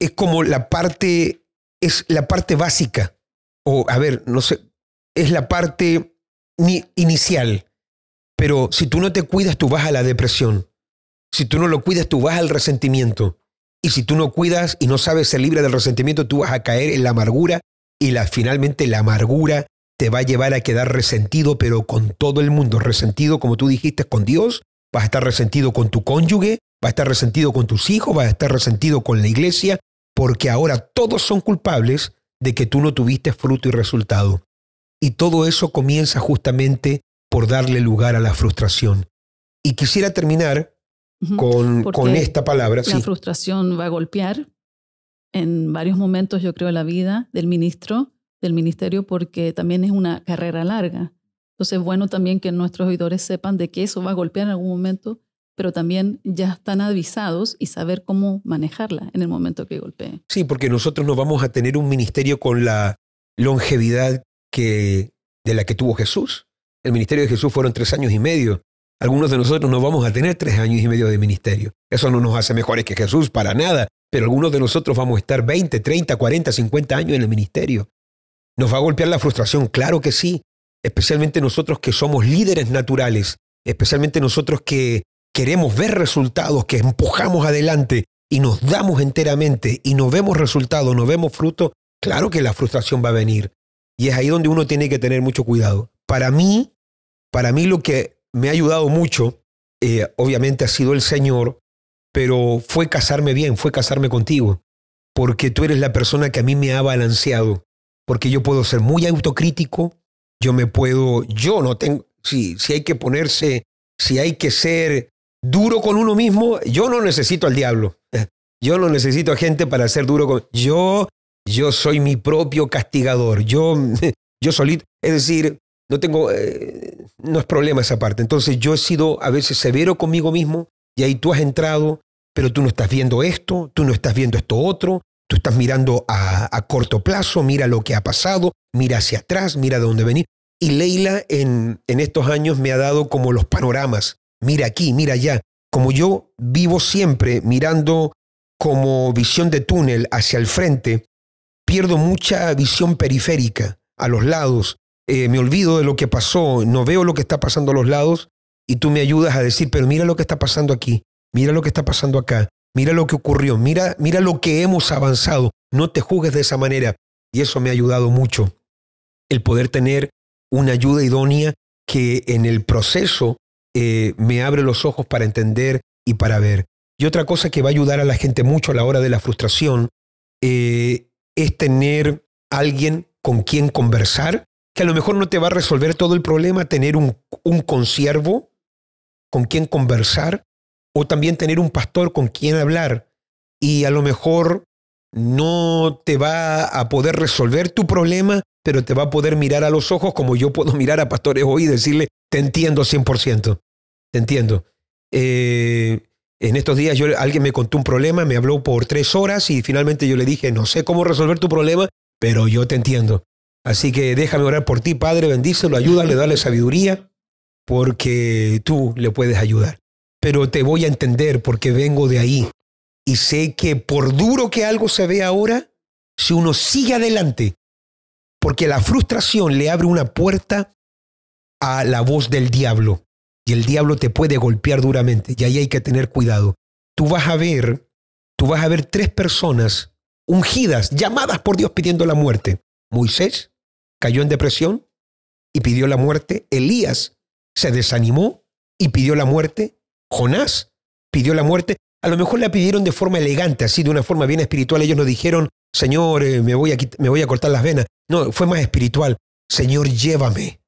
es como la parte, es la parte básica, o a ver, no sé, es la parte inicial, pero si tú no te cuidas, tú vas a la depresión. Si tú no lo cuidas, tú vas al resentimiento. Y si tú no cuidas y no sabes ser libre del resentimiento, tú vas a caer en la amargura y la, finalmente la amargura te va a llevar a quedar resentido, pero con todo el mundo, resentido como tú dijiste, con Dios vas a estar resentido con tu cónyuge, vas a estar resentido con tus hijos, vas a estar resentido con la iglesia, porque ahora todos son culpables de que tú no tuviste fruto y resultado. Y todo eso comienza justamente por darle lugar a la frustración. Y quisiera terminar con, esta palabra. La frustración va a golpear en varios momentos, yo creo, la vida del ministro, del ministerio, porque también es una carrera larga. Entonces es bueno también que nuestros oidores sepan de que eso va a golpear en algún momento, pero también ya están avisados y saber cómo manejarla en el momento que golpee. Sí, porque nosotros no vamos a tener un ministerio con la longevidad que, de la que tuvo Jesús. El ministerio de Jesús fueron tres años y medio. Algunos de nosotros no vamos a tener tres años y medio de ministerio. Eso no nos hace mejores que Jesús para nada, pero algunos de nosotros vamos a estar 20, 30, 40, 50 años en el ministerio. ¿Nos va a golpear la frustración? Claro que sí especialmente nosotros que somos líderes naturales, especialmente nosotros que queremos ver resultados, que empujamos adelante y nos damos enteramente y no vemos resultados, no vemos fruto, claro que la frustración va a venir. Y es ahí donde uno tiene que tener mucho cuidado. Para mí, para mí lo que me ha ayudado mucho, eh, obviamente ha sido el Señor, pero fue casarme bien, fue casarme contigo, porque tú eres la persona que a mí me ha balanceado, porque yo puedo ser muy autocrítico, yo me puedo, yo no tengo, si, si hay que ponerse, si hay que ser duro con uno mismo, yo no necesito al diablo. *laughs* Yo no necesito a gente para ser duro con... Yo, yo soy mi propio castigador. Yo, *laughs* yo solito, es decir, no tengo, eh, no es problema esa parte. Entonces yo he sido a veces severo conmigo mismo y ahí tú has entrado, pero tú no estás viendo esto, tú no estás viendo esto otro, Tú estás mirando a, corto plazo, mira lo que ha pasado, mira hacia atrás, mira de dónde venir. Y Leila en, estos años me ha dado como los panoramas. Mira aquí, mira allá. Como yo vivo siempre mirando como visión de túnel hacia el frente, pierdo mucha visión periférica a los lados. Eh, me olvido de lo que pasó, no veo lo que está pasando a los lados y tú me ayudas a decir, pero mira lo que está pasando aquí, mira lo que está pasando acá, Mira lo que ocurrió, mira, mira lo que hemos avanzado. No te juzgues de esa manera. Y eso me ha ayudado mucho. El poder tener una ayuda idónea que en el proceso eh, me abre los ojos para entender y para ver. Y otra cosa que va a ayudar a la gente mucho a la hora de la frustración eh, es tener alguien con quien conversar, que a lo mejor no te va a resolver todo el problema, tener un, consiervo con quien conversar o también tener un pastor con quien hablar y a lo mejor no te va a poder resolver tu problema, pero te va a poder mirar a los ojos como yo puedo mirar a pastores hoy y decirle, te entiendo 100%, te entiendo. Eh, en estos días yo, alguien me contó un problema, me habló por tres horas y finalmente yo le dije, no sé cómo resolver tu problema, pero yo te entiendo. Así que déjame orar por ti, Padre, bendícelo, ayúdale, dale sabiduría, porque tú le puedes ayudar pero te voy a entender porque vengo de ahí. Y sé que por duro que algo se ve ahora, si uno sigue adelante, porque la frustración le abre una puerta a la voz del diablo. Y el diablo te puede golpear duramente. Y ahí hay que tener cuidado. Tú vas a ver, tú vas a ver tres personas ungidas, llamadas por Dios pidiendo la muerte. Moisés cayó en depresión y pidió la muerte. Elías se desanimó y pidió la muerte. Jonás pidió la muerte. A lo mejor la pidieron de forma elegante, así, de una forma bien espiritual. Ellos no dijeron, Señor, eh, me, voy a me voy a cortar las venas. No, fue más espiritual. Señor, llévame.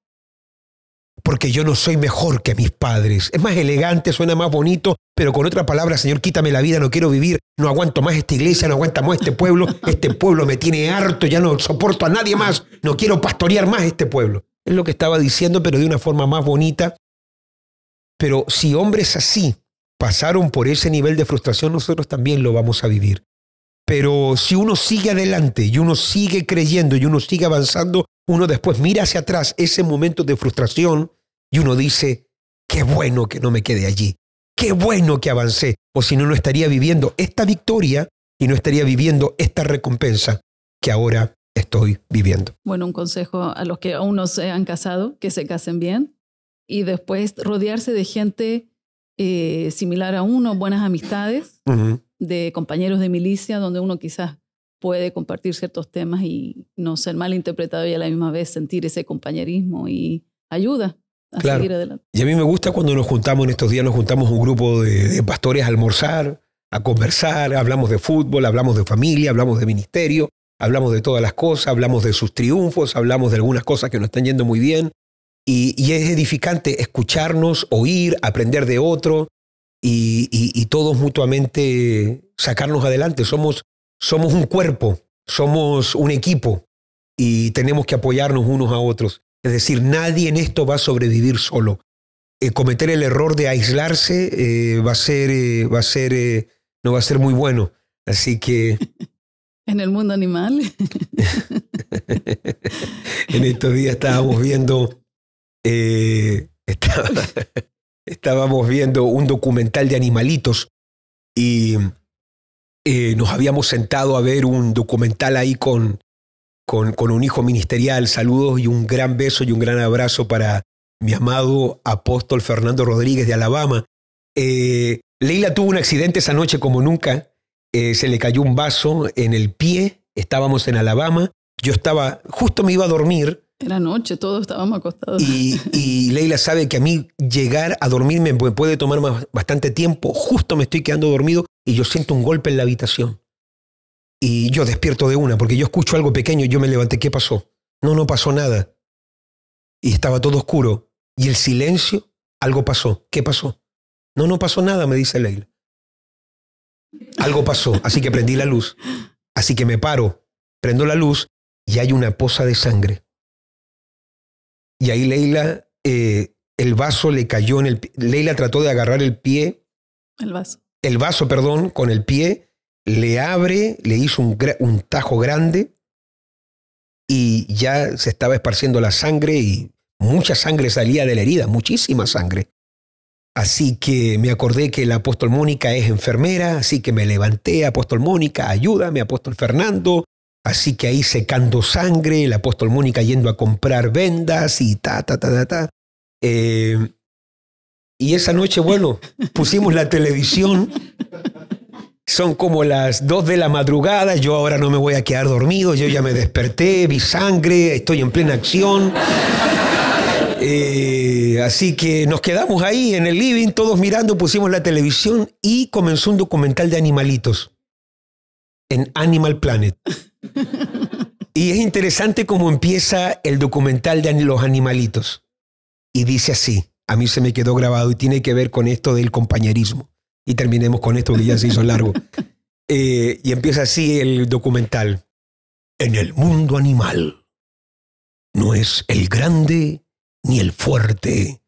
Porque yo no soy mejor que mis padres. Es más elegante, suena más bonito, pero con otra palabra, Señor, quítame la vida, no quiero vivir, no aguanto más esta iglesia, no aguanto más este pueblo. Este pueblo me tiene harto, ya no soporto a nadie más, no quiero pastorear más este pueblo. Es lo que estaba diciendo, pero de una forma más bonita, pero si hombres así pasaron por ese nivel de frustración, nosotros también lo vamos a vivir. Pero si uno sigue adelante y uno sigue creyendo y uno sigue avanzando, uno después mira hacia atrás ese momento de frustración y uno dice, qué bueno que no me quede allí, qué bueno que avancé, o si no, no estaría viviendo esta victoria y no estaría viviendo esta recompensa que ahora estoy viviendo. Bueno, un consejo a los que aún no se han casado, que se casen bien, y después rodearse de gente eh, similar a uno, buenas amistades, de compañeros de milicia, donde uno quizás puede compartir ciertos temas y no ser mal interpretado y a la misma vez sentir ese compañerismo y ayuda. A seguir adelante. Y a mí me gusta cuando nos juntamos, en estos días nos juntamos un grupo de, de pastores a almorzar, a conversar, hablamos de fútbol, hablamos de familia, hablamos de ministerio, hablamos de todas las cosas, hablamos de sus triunfos, hablamos de algunas cosas que nos están yendo muy bien, y, es edificante escucharnos, oír, aprender de otro y, todos mutuamente sacarnos adelante. Somos, somos un cuerpo, somos un equipo y tenemos que apoyarnos unos a otros. Es decir, nadie en esto va a sobrevivir solo. Eh, cometer el error de aislarse eh, va a ser, eh, va a ser, no va a ser muy bueno. Así que *laughs* en el mundo animal. *laughs* en estos días estábamos viendo eh, *laughs* estábamos viendo un documental de animalitos y eh, nos habíamos sentado a ver un documental ahí con, con, un hijo ministerial. Saludos y un gran beso y un gran abrazo para mi amado apóstol Fernando Rodríguez de Alabama. Eh, Leila tuvo un accidente esa noche como nunca. se le cayó un vaso en el pie. Estábamos en Alabama. Yo estaba, justo me iba a dormir era noche, todos estábamos acostados. Y, Leila sabe que a mí llegar a dormirme puede tomar bastante tiempo. Justo me estoy quedando dormido y yo siento un golpe en la habitación. Y yo despierto de una, porque yo escucho algo pequeño y yo me levanté. ¿Qué pasó? No, no pasó nada. Y estaba todo oscuro. Y el silencio, algo pasó. ¿Qué pasó? No, no pasó nada, me dice Leila. Algo pasó, así que prendí la luz. Así que me paro, prendo la luz y hay una poza de sangre y ahí Leila, eh, el vaso le cayó en el Leila trató de agarrar el pie. El vaso. El vaso, perdón, con el pie. Le abre, le hizo un, un tajo grande y ya se estaba esparciendo la sangre y mucha sangre salía de la herida, muchísima sangre. Así que me acordé que la apóstol Mónica es enfermera, así que me levanté, apóstol Mónica, ayúdame, apóstol Fernando, Así que ahí secando sangre, el apóstol Mónica yendo a comprar vendas y ta, ta, ta, ta, ta. Eh, y esa noche, bueno, pusimos la televisión. Son como las dos de la madrugada, yo ahora no me voy a quedar dormido, yo ya me desperté, vi sangre, estoy en plena acción. Eh, así que nos quedamos ahí en el living, todos mirando, pusimos la televisión y comenzó un documental de animalitos en Animal Planet. y es interesante cómo empieza el documental de los animalitos. Y dice así, a mí se me quedó grabado y tiene que ver con esto del compañerismo. Y terminemos con esto que ya se hizo largo. *laughs* Eh, y empieza así el documental. En el mundo animal no es el grande ni el fuerte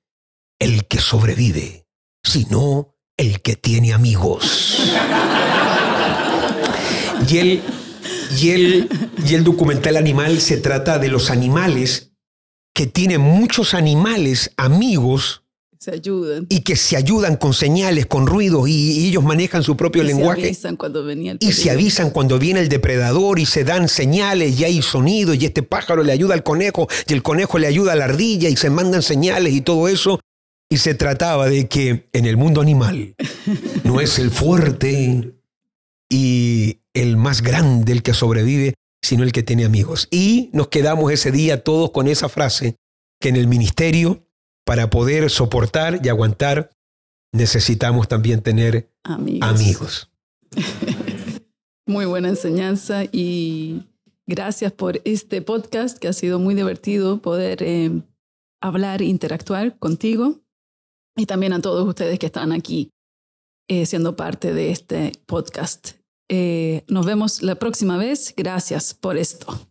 el que sobrevive, sino el que tiene amigos. *laughs* Y el, documental animal se trata de los animales que tienen muchos animales amigos se ayudan. Y que se ayudan con señales, con ruidos, y, ellos manejan su propio lenguaje. Se avisan cuando y se avisan cuando viene el depredador y se dan señales y hay sonidos y este pájaro le ayuda al conejo y el conejo le ayuda a la ardilla y se mandan señales y todo eso. Y se trataba de que en el mundo animal no es el fuerte y, el más grande, el que sobrevive, sino el que tiene amigos. Y nos quedamos ese día todos con esa frase que en el ministerio, para poder soportar y aguantar, necesitamos también tener amigos. *laughs* muy buena enseñanza y gracias por este podcast que ha sido muy divertido poder eh, hablar, e interactuar contigo y también a todos ustedes que están aquí eh, siendo parte de este podcast. Eh, nos vemos la próxima vez. Gracias por esto.